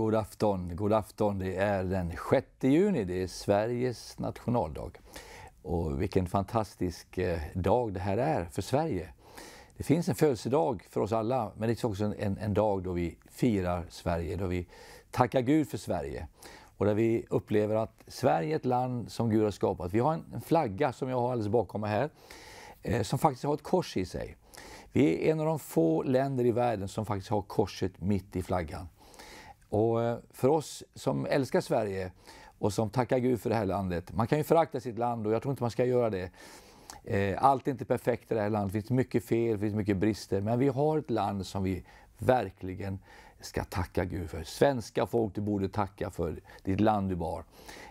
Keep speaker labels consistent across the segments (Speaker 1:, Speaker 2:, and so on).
Speaker 1: God afton, god afton. Det är den 6 juni, det är Sveriges nationaldag. Och vilken fantastisk eh, dag det här är för Sverige. Det finns en födelsedag för oss alla, men det är också en, en dag då vi firar Sverige, då vi tackar Gud för Sverige. Och där vi upplever att Sverige är ett land som Gud har skapat. Vi har en, en flagga som jag har alldeles bakom mig här, eh, som faktiskt har ett kors i sig. Vi är en av de få länder i världen som faktiskt har korset mitt i flaggan. Och eh, för oss som älskar Sverige och som tackar Gud för det här landet. Man kan ju förakta sitt land och jag tror inte man ska göra det. Eh, allt är inte perfekt i det här landet. Det finns mycket fel, det finns mycket brister. Men vi har ett land som vi verkligen ska tacka Gud för. Svenska folk, du borde tacka för ditt land du bar.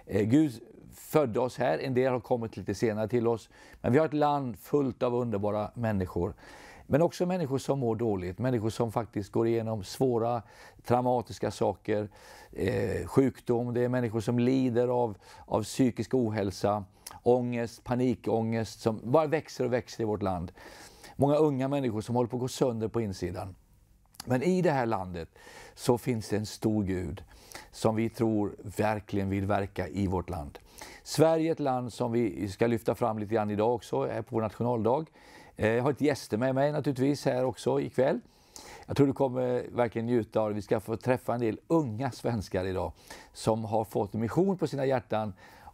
Speaker 1: Eh, Gud födde oss här. En del har kommit lite senare till oss. Men vi har ett land fullt av underbara människor. Men också människor som mår dåligt, människor som faktiskt går igenom svåra traumatiska saker, eh, sjukdom, det är människor som lider av, av psykisk ohälsa, ångest, panikångest som bara växer och växer i vårt land. Många unga människor som håller på att gå sönder på insidan. Men i det här landet så finns det en stor Gud som vi tror verkligen vill verka i vårt land. Sverige är ett land som vi ska lyfta fram lite grann idag också, är på vår nationaldag. Eh, jag har ett gäster med mig naturligtvis här också ikväll. Jag tror du kommer verkligen njuta av det. Vi ska få träffa en del unga svenskar idag som har fått mission på sina hjärtan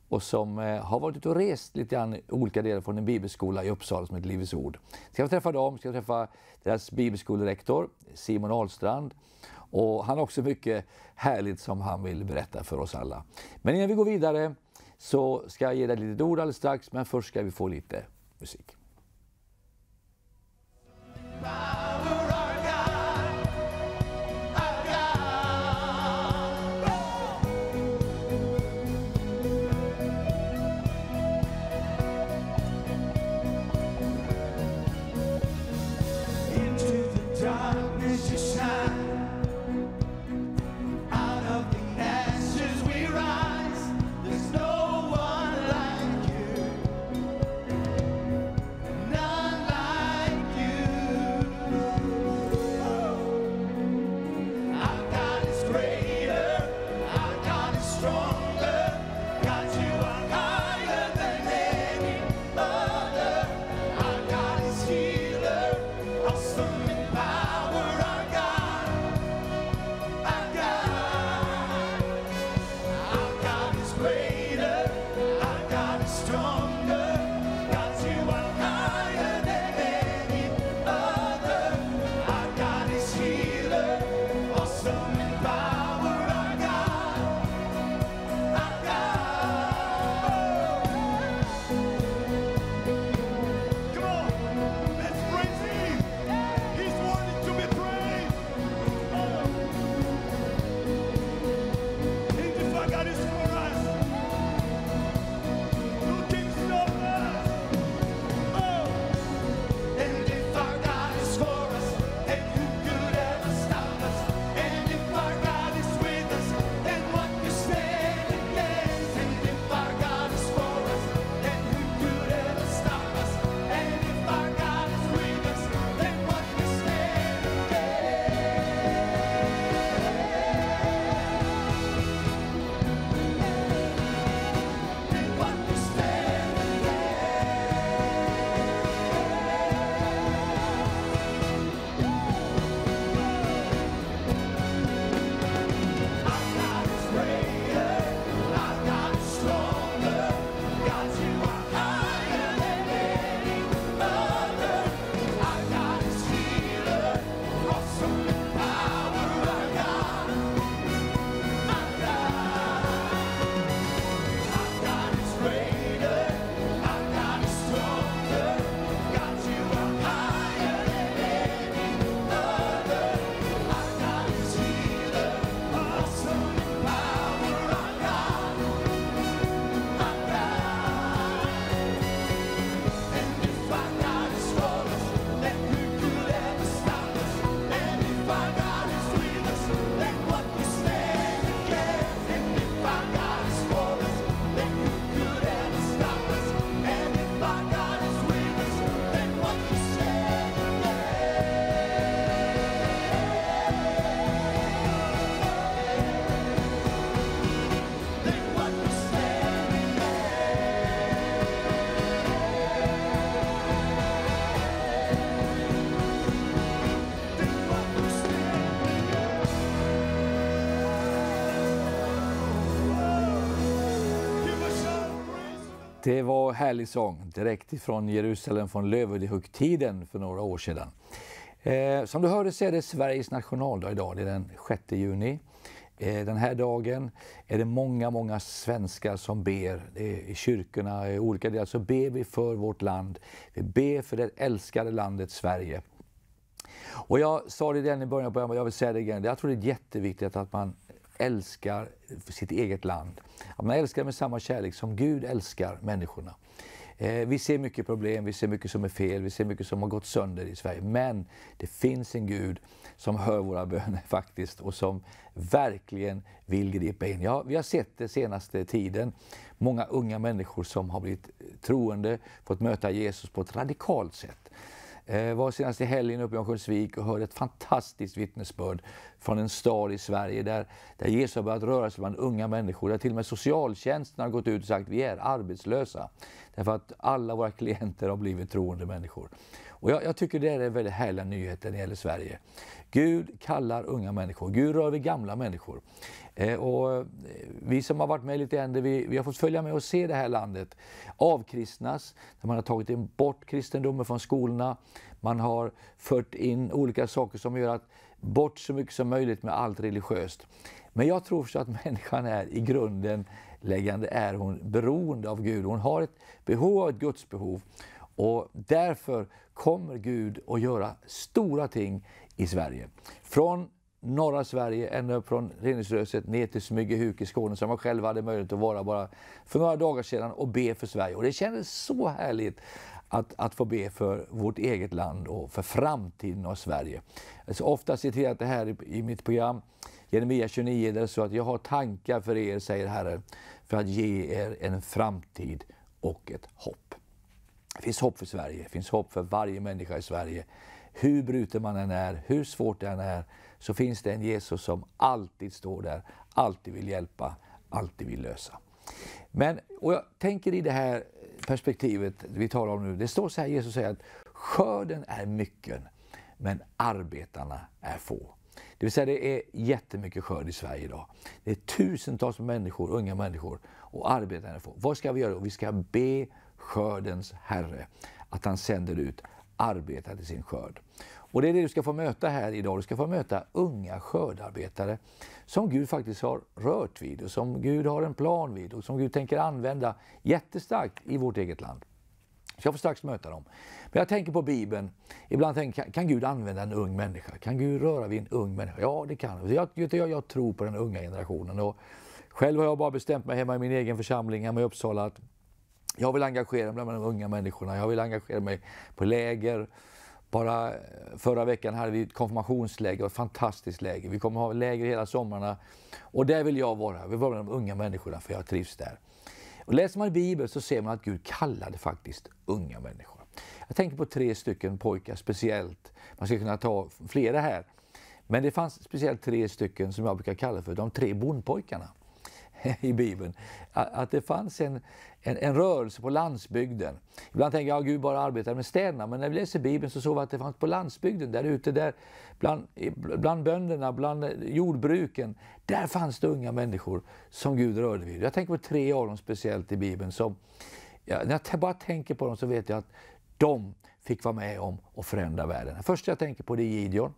Speaker 1: och som eh, har varit ute och rest lite grann i olika delar från en bibelskola i Uppsala som heter Livets Ord. Ska vi träffa dem, ska vi träffa deras bibelskolerektor Simon Ahlstrand. Och han har också mycket härligt som han vill berätta för oss alla. Men innan vi går vidare så ska jag ge dig ett litet ord alldeles strax, men först ska vi få lite musik. power. Det var härlig sång direkt ifrån Jerusalem från Lövudehögtiden för några år sedan. Eh, som du hörde så är det Sveriges nationaldag idag, det är den 6 juni. Eh, den här dagen är det många, många svenskar som ber. Eh, I kyrkorna i olika delar så ber vi för vårt land. Vi ber för det älskade landet Sverige. Och jag sa det redan i början, på, jag vill säga det igen, jag tror det är jätteviktigt att man älskar sitt eget land. Att man älskar med samma kärlek som Gud älskar människorna. Eh, vi ser mycket problem, vi ser mycket som är fel, vi ser mycket som har gått sönder i Sverige. Men det finns en Gud som hör våra böner faktiskt och som verkligen vill gripa in. Ja, vi har sett det senaste tiden, många unga människor som har blivit troende, fått möta Jesus på ett radikalt sätt. Eh, var senast i helgen uppe i Örnsköldsvik och hörde ett fantastiskt vittnesbörd från en stad i Sverige där, där Jesus har börjat röra sig bland unga människor. Där till och med socialtjänsten har gått ut och sagt vi är arbetslösa. Därför att alla våra klienter har blivit troende människor. Och jag, jag tycker det är en väldigt härlig nyhet när det gäller Sverige. Gud kallar unga människor. Gud rör vid gamla människor. Eh, och eh, vi som har varit med lite ändå, vi, vi har fått följa med och se det här landet avkristnas. Där man har tagit bort kristendomen från skolorna. Man har fört in olika saker som gör att bort så mycket som möjligt med allt religiöst. Men jag tror så att människan är i grunden läggande är hon beroende av Gud. Hon har ett behov av ett Guds behov. Och därför kommer Gud att göra stora ting i Sverige. Från norra Sverige, ända upp från Rinningsröset ner till Smygehuk i Skåne som jag själv hade möjlighet att vara bara för några dagar sedan och be för Sverige. Och det kändes så härligt att, att få be för vårt eget land och för framtiden av Sverige. Jag har ofta citerat det här i, i mitt program, Jeremia 29, där det står att jag har tankar för er, säger Herren, för att ge er en framtid och ett hopp. Det finns hopp för Sverige, det finns hopp för varje människa i Sverige. Hur bruten man än är, hur svårt det än är, så finns det en Jesus som alltid står där, alltid vill hjälpa, alltid vill lösa. Men, och jag tänker i det här perspektivet vi talar om nu, det står så här, Jesus säger att skörden är mycken, men arbetarna är få. Det vill säga det är jättemycket skörd i Sverige idag. Det är tusentals människor, unga människor och arbetarna är få. Vad ska vi göra? Vi ska be skördens Herre att han sänder ut arbetare till sin skörd. Och det är det du ska få möta här idag. Du ska få möta unga skördarbetare som Gud faktiskt har rört vid och som Gud har en plan vid och som Gud tänker använda jättestarkt i vårt eget land. Så jag får strax möta dem. Men jag tänker på Bibeln. Ibland tänker jag, kan Gud använda en ung människa? Kan Gud röra vid en ung människa? Ja, det kan jag, jag, jag tror på den unga generationen. Och själv har jag bara bestämt mig hemma i min egen församling hemma i Uppsala att jag vill engagera mig bland de unga människorna. Jag vill engagera mig på läger bara eh, förra veckan hade vi ett konfirmationsläger ett fantastiskt läger. Vi kommer ha läger hela somrarna. Och där vill jag vara. Jag vill vara med de unga människorna för jag trivs där. Och läser man i Bibeln så ser man att Gud kallade faktiskt unga människor. Jag tänker på tre stycken pojkar speciellt. Man ska kunna ta flera här. Men det fanns speciellt tre stycken som jag brukar kalla för de tre bondpojkarna. i Bibeln. Att det fanns en, en, en rörelse på landsbygden. Ibland tänker jag att ja, Gud bara arbetar med städerna, men när vi läser Bibeln så såg vi att det fanns på landsbygden, där ute, där, bland, bland bönderna, bland jordbruken. Där fanns det unga människor som Gud rörde vid. Jag tänker på tre av dem speciellt i Bibeln. Som, ja, när jag bara tänker på dem så vet jag att de fick vara med om att förändra världen. Det första jag tänker på är Gideon.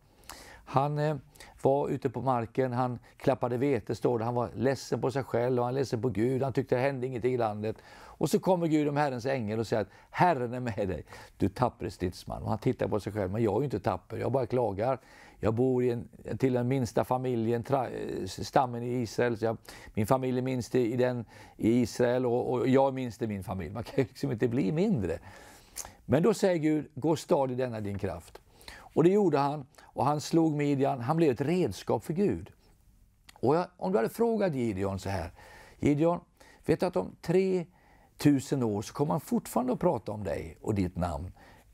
Speaker 1: Han eh, var ute på marken, han klappade vete står det. Han var ledsen på sig själv och han ledsen på Gud. Han tyckte det hände ingenting i landet. Och så kommer Gud om Herrens ängel och säger att Herren är med dig, du tappre stridsman. Och han tittar på sig själv, men jag är ju inte tapper, jag bara klagar. Jag bor i en, till den minsta familjen, tra, stammen i Israel. Jag, min familj är minst i, den, i Israel och, och jag är minst i min familj. Man kan ju liksom inte bli mindre. Men då säger Gud, gå stad i denna din kraft. Och det gjorde han och han slog midjan. Han blev ett redskap för Gud. Och jag, om du hade frågat Gideon så här. Gideon, vet du att om 3000 år så kommer man fortfarande att prata om dig och ditt namn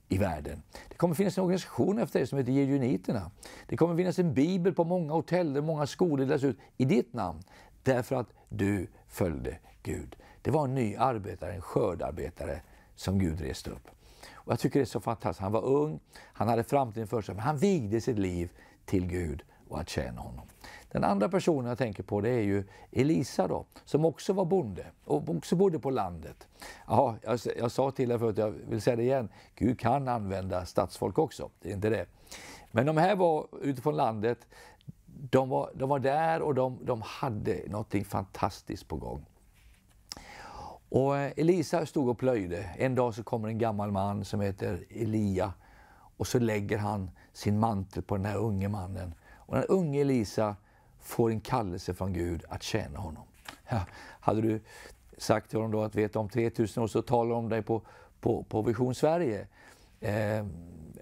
Speaker 1: i världen. Det kommer finnas en organisation efter dig som heter Gideoniterna. Det kommer finnas en bibel på många hotell, många skolor delas ut i ditt namn. Därför att du följde Gud. Det var en ny arbetare, en skördarbetare som Gud reste upp. Och jag tycker det är så fantastiskt. Han var ung, han hade framtiden för sig, men han vigde sitt liv till Gud och att tjäna honom. Den andra personen jag tänker på det är ju Elisa då, som också var bonde och också bodde på landet. Ja, jag, jag sa till er förut, jag vill säga det igen, Gud kan använda stadsfolk också, det är inte det. Men de här var utifrån landet, de var, de var där och de, de hade någonting fantastiskt på gång. Och eh, Elisa stod och plöjde. En dag så kommer en gammal man som heter Elia och så lägger han sin mantel på den här unge mannen. Och den unge Elisa får en kallelse från Gud att tjäna honom. Ja, hade du sagt till honom då att vet om 3000 år så talar om dig på, på, på Vision Sverige. Eh,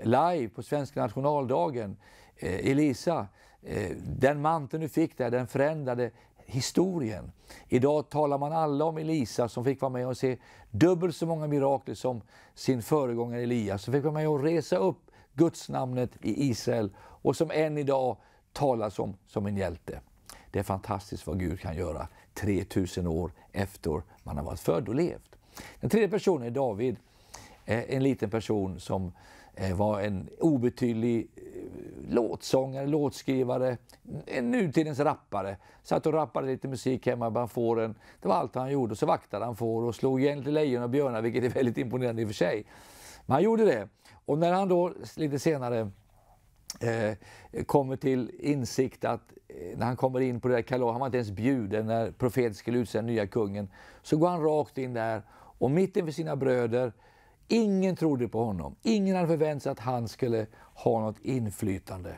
Speaker 1: live på svenska nationaldagen. Eh, Elisa, eh, den manteln du fick där, den förändrade historien. Idag talar man alla om Elisa som fick vara med och se dubbelt så många mirakler som sin föregångare Elias, som fick vara med och resa upp Guds namnet i Israel och som än idag talas om som en hjälte. Det är fantastiskt vad Gud kan göra 3000 år efter man har varit född och levt. Den tredje personen är David, eh, en liten person som Eh, var en obetydlig eh, låtsångare, låtskrivare, en nutidens rappare. Satt och rappade lite musik hemma bland fåren. Det var allt han gjorde. Och så vaktade han får och slog igen till lejon och björnar, vilket är väldigt imponerande i och för sig. Men han gjorde det. Och när han då lite senare eh, kommer till insikt att eh, när han kommer in på det där kalaset, han var inte ens bjuden när profeten skulle utse den nya kungen, så går han rakt in där och mitt inför sina bröder Ingen trodde på honom. Ingen hade förväntat sig att han skulle ha något inflytande.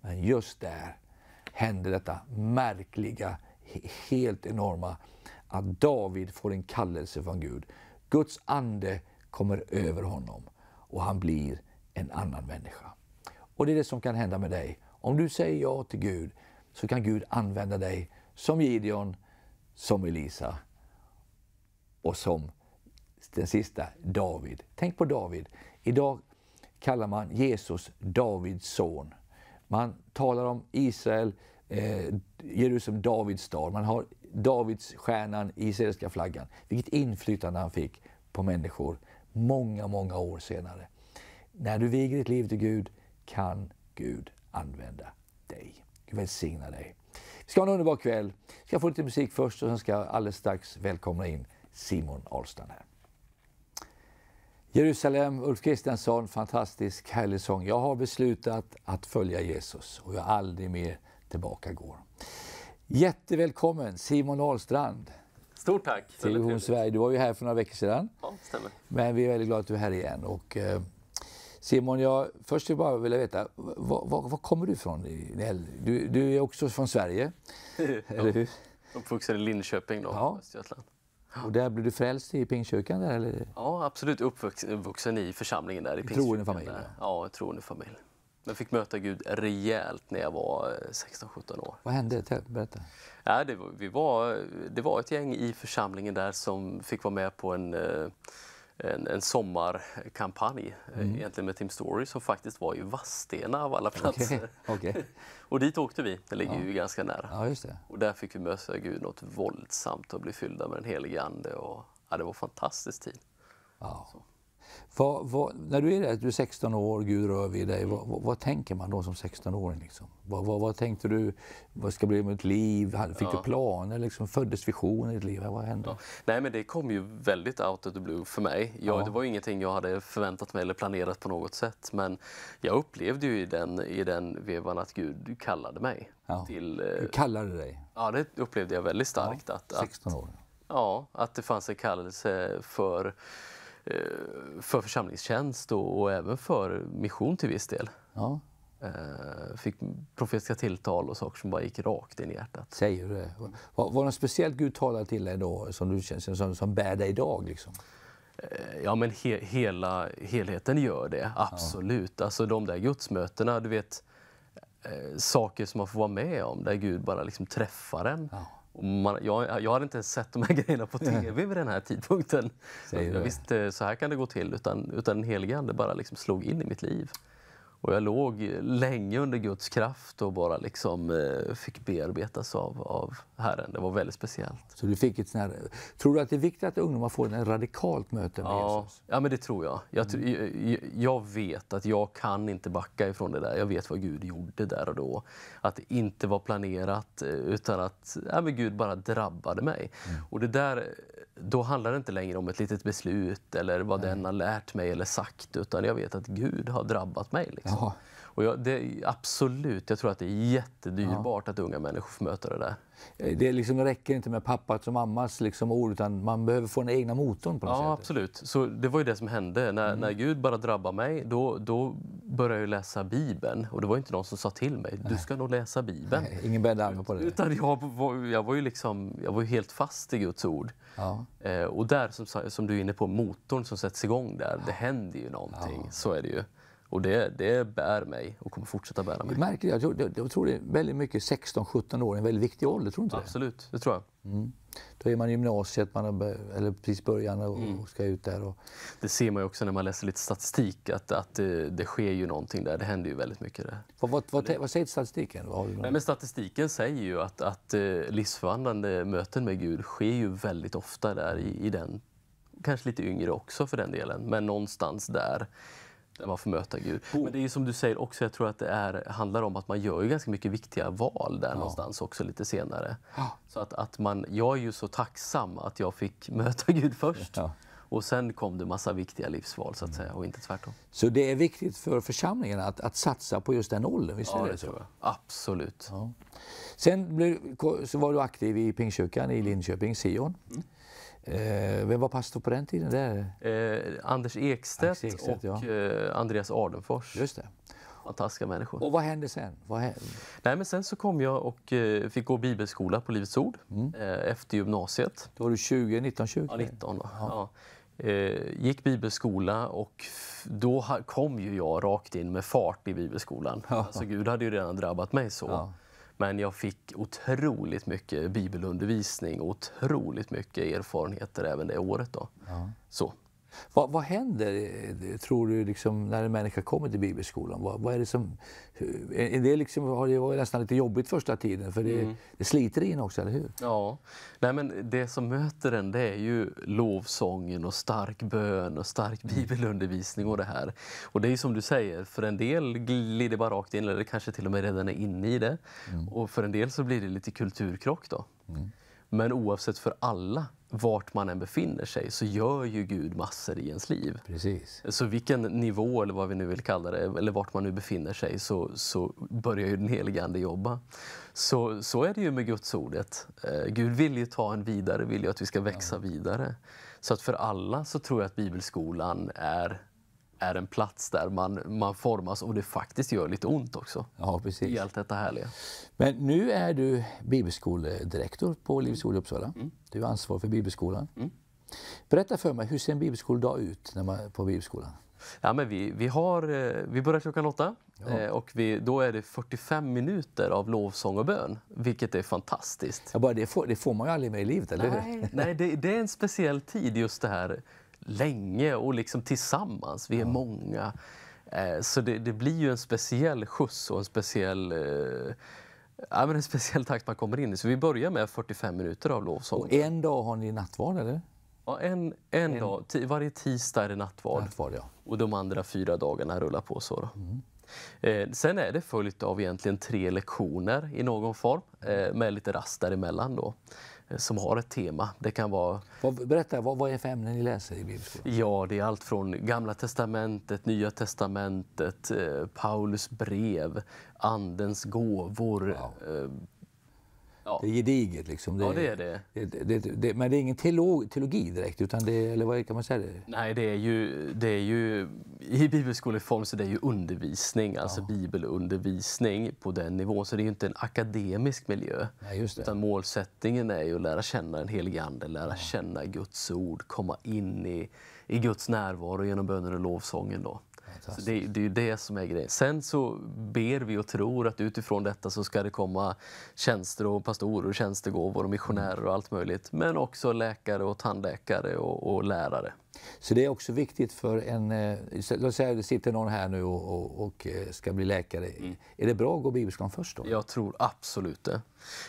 Speaker 1: Men just där hände detta märkliga, helt enorma, att David får en kallelse från Gud. Guds ande kommer över honom och han blir en annan människa. Och det är det som kan hända med dig. Om du säger ja till Gud så kan Gud använda dig som Gideon, som Elisa och som den sista, David. Tänk på David. Idag kallar man Jesus Davids son. Man talar om Israel, eh, Jerusalem, Davids stad. Man har Davids stjärnan i israeliska flaggan. Vilket inflytande han fick på människor många, många år senare. När du viger ditt liv till Gud kan Gud använda dig. Gud välsigna dig. Vi ska ha en underbar kväll. Vi ska få lite musik först och sen ska jag alldeles strax välkomna in Simon Ahlstrand här. Jerusalem, Ulf Kristensson, fantastisk härlig sång. Jag har beslutat att följa Jesus och jag aldrig mer tillbaka går. Jättevälkommen Simon Ahlstrand.
Speaker 2: Stort tack! Till
Speaker 1: Sverige. Du var ju här för några veckor sedan. Ja, stämmer. Men vi är väldigt glada att du är här igen. Och, eh, Simon, jag först vill bara vilja veta, var, var, var kommer du ifrån? Du, du, är också från Sverige, eller hur?
Speaker 2: Uppvuxen i Linköping då, ja. Östergötland.
Speaker 1: Och där blev du frälst i Pingstkyrkan? Där, eller?
Speaker 2: Ja, absolut. Uppvuxen i församlingen där. I troende familj? Där. Ja, troende familj. Men fick möta Gud rejält när jag var 16-17 eh, år.
Speaker 1: Vad hände? Berätta.
Speaker 2: Ja, det, var, vi var, det var ett gäng i församlingen där som fick vara med på en, eh, en, en sommarkampanj eh, mm. egentligen med Tim Story som faktiskt var i Vadstena av alla platser. Okay. Okay. Och dit åkte vi, det ligger ja. ju ganska nära. Ja, just det. Och där fick vi möta Gud något våldsamt och bli fyllda med den helige Ande. Och, ja, det var en fantastisk tid. Wow.
Speaker 1: Vad, vad, när du är där, du är 16 år, Gud rör vid dig, vad, vad tänker man då som 16-åring? Liksom? Vad, tänkte du, vad ska bli med ditt liv? Fick ja. du planer? Liksom, föddes visioner i ditt liv? Vad hände? Ja.
Speaker 2: Nej men det kom ju väldigt out of the blue för mig. Jag, ja. Det var ju ingenting jag hade förväntat mig eller planerat på något sätt. Men jag upplevde ju i den, i den vevan att Gud kallade mig. Till, eh, du
Speaker 1: kallade dig?
Speaker 2: Ja, det upplevde jag väldigt starkt. Att, 16 år? Att, ja, att det fanns en kallelse för Eh, för församlingstjänst och, och, även för mission till viss del. Ja. Eh, fick profetiska tilltal och saker som bara gick rakt in i hjärtat. Säger du det? Var, var det något speciellt Gud talade till dig då som, du, som, som bär dig idag? Liksom? Eh, ja, men he, hela helheten gör det, absolut. Ja. Alltså de där gudsmötena, du vet, saker som man får vara med om där Gud bara liksom träffar en. Ja man, jag, jag, hade inte sett de här grejerna på tv vid den här tidpunkten. Jag visste, så här kan det gå till. Utan, utan den helige Ande bara liksom slog in i mitt liv. Och jag låg länge under Guds kraft och bara liksom eh, fick bearbetas av, av Herren. Det var väldigt speciellt. Så du
Speaker 1: fick ett här, tror du att det är viktigt att ungdomar får ett radikalt möte med ja, Jesus?
Speaker 2: Ja, men det tror jag. Jag, mm. jag. jag, vet att jag kan inte backa ifrån det där. Jag vet vad Gud gjorde där och då. Att det inte var planerat eh, utan att ja, men Gud bara drabbade mig. Mm. Och det där då handlar det inte längre om ett litet beslut eller vad Nej. den har lärt mig eller sagt, utan jag vet att Gud har drabbat mig. Liksom. Och jag, det, absolut, jag tror att det är jättedyrbart ja. att unga människor får möta det där. Eh, det liksom räcker inte med pappas och
Speaker 1: mammas liksom ord, utan man behöver få den egna motorn. på något Ja,
Speaker 2: sätt. absolut. Så det var ju det som hände. När, mm. när Gud bara drabbade mig, då, då började jag läsa Bibeln. Och det var inte någon som sa till mig, Nej. du ska nog läsa Bibeln. Nej, ingen bädde på det. Utan jag var, jag var ju liksom, jag var helt fast i Guds ord. Ja. Eh, och där, som, som, du är inne på, motorn som sätts igång där, ja. det händer ju någonting. Ja. Så är det ju. Och det, det bär mig och kommer fortsätta bära mig. Du märker
Speaker 1: Jag tror, jag tror det är väldigt mycket 16-17 år, en väldigt viktig ålder. Tror du inte Absolut,
Speaker 2: det, det tror jag. Mm.
Speaker 1: Då är man i gymnasiet, man har, eller precis början och, mm. och ska ut där. Och...
Speaker 2: Det ser man ju också när man läser lite statistik, att, att det, det sker ju någonting där. Det händer ju väldigt mycket där.
Speaker 1: Vad, vad, vad, vad säger statistiken?
Speaker 2: Vad Nej, men statistiken säger ju att, att eh, livsförvandlande möten med Gud sker ju väldigt ofta där i, i den, kanske lite yngre också för den delen, men någonstans där där man får möta Gud. Oh. Men det är ju som du säger också, jag tror att det är, handlar om att man gör ju ganska mycket viktiga val där ja. någonstans också lite senare. Ja. Så att, att man, jag är ju så tacksam att jag fick möta Gud först. Ja. Och sen kom det massa viktiga livsval så att säga och inte tvärtom. Så det är viktigt för församlingen
Speaker 1: att, att satsa på just den
Speaker 2: åldern, visst ja, är det, så?
Speaker 1: Absolut. Sen blev, så var du aktiv i Pingstkyrkan i mm. Linköping, Sion. Mm. Eh, vem var pastor på den tiden?
Speaker 2: Där? Eh, Anders Ekstedt, Ekstedt och ja. Eh, Andreas Ardenfors. Just det. Fantastiska människor. Och vad hände sen? Vad hände? Nej, men sen så kom jag och eh, fick gå bibelskola på Livets Ord mm. Eh, efter gymnasiet. Då var du 20, 19, 20? Ja, 19. ja. Gick bibelskola och då kom ju jag rakt in med fart i bibelskolan. Ja. Alltså, Gud hade ju redan drabbat mig så. Ja. Men jag fick otroligt mycket bibelundervisning och otroligt mycket erfarenheter även det året. Då. Ja. Så. Vad, vad händer, eh,
Speaker 1: tror du, liksom, när en människa kommer till bibelskolan? Vad, vad är det som... Eh, är det liksom, har
Speaker 2: det var nästan lite jobbigt första tiden, för det, mm. det sliter in också, eller hur? Ja. Nej, men det som möter en det är ju lovsången och stark bön och stark mm. bibelundervisning och det här. Och det är som du säger, för en del glider bara rakt in, eller kanske till och med redan är inne i det. Mm. Och för en del så blir det lite kulturkrock då. Mm. Men oavsett för alla vart man än befinner sig så gör ju Gud massor i ens liv. Precis. Så vilken nivå, eller vad vi nu vill kalla det, eller vart man nu befinner sig, så, så börjar ju den helige Ande jobba. Så, så är det ju med Guds ordet. Eh, Gud vill ju ta en vidare, vill ju att vi ska växa ja. vidare. Så att för alla så tror jag att bibelskolan är är en plats där man, man formas och det faktiskt gör lite ont också. Ja, precis. I allt detta härliga. Men nu är du bibelskoledirektor på Livets Ord i Uppsala. Mm. Du
Speaker 1: är ansvarig för bibelskolan. Mm. Berätta för mig, hur ser en bibelskoledag ut när man, på bibelskolan?
Speaker 2: Ja, men vi, vi, har, eh, vi börjar klockan åtta ja. Eh, och vi, då är det 45 minuter av lovsång och bön, vilket är fantastiskt. Ja, bara det, får, det får man ju aldrig med i livet, eller hur? Nej, Nej det, det, är en speciell tid just det här länge och liksom tillsammans. Vi är många. Eh, så det, det, blir ju en speciell skjuts och en speciell eh, Ja, men en speciell takt man kommer in i. Så vi börjar med 45 minuter av lovsång. Och en
Speaker 1: dag har ni nattvard eller?
Speaker 2: Ja, en, en, en... dag. Varje tisdag är det nattvard. nattvard ja. Och de andra fyra dagarna rullar på så. Mm. Eh, sen är det följt av egentligen tre lektioner i någon form eh, med lite rast däremellan. Då. Eh, som har ett tema. Det kan vara...
Speaker 1: Berätta, vad, vad är för ämnen ni läser i bibelskolan?
Speaker 2: Ja, det är allt från Gamla testamentet, Nya testamentet, eh, Paulus brev, Andens gåvor, wow. Eh, Ja. Det är gediget liksom. Det, ja, det är det. det, det
Speaker 1: men det är ingen teologi direkt, utan det, eller vad kan man säga? Det?
Speaker 2: Nej, det är ju, det är ju i bibelskoleform så det är ju undervisning, alltså ja. bibelundervisning på den nivån. Så det är ju inte en akademisk miljö. Nej, just det. Utan målsättningen är ju att lära känna den helige Ande, lära ja. känna Guds ord, komma in i, i Guds närvaro genom bönen och lovsången. Då. Så det, det, är ju det som är grejen. Sen så ber vi och tror att utifrån detta så ska det komma tjänster och pastorer och tjänstegåvor och missionärer och allt möjligt. Men också läkare och tandläkare och, och lärare.
Speaker 1: Så det är också viktigt för en,
Speaker 2: eh, låt säga det sitter någon här nu och, och, och eh, ska bli läkare. Mm. Är det bra att gå bibelskolan först då? Jag tror absolut det.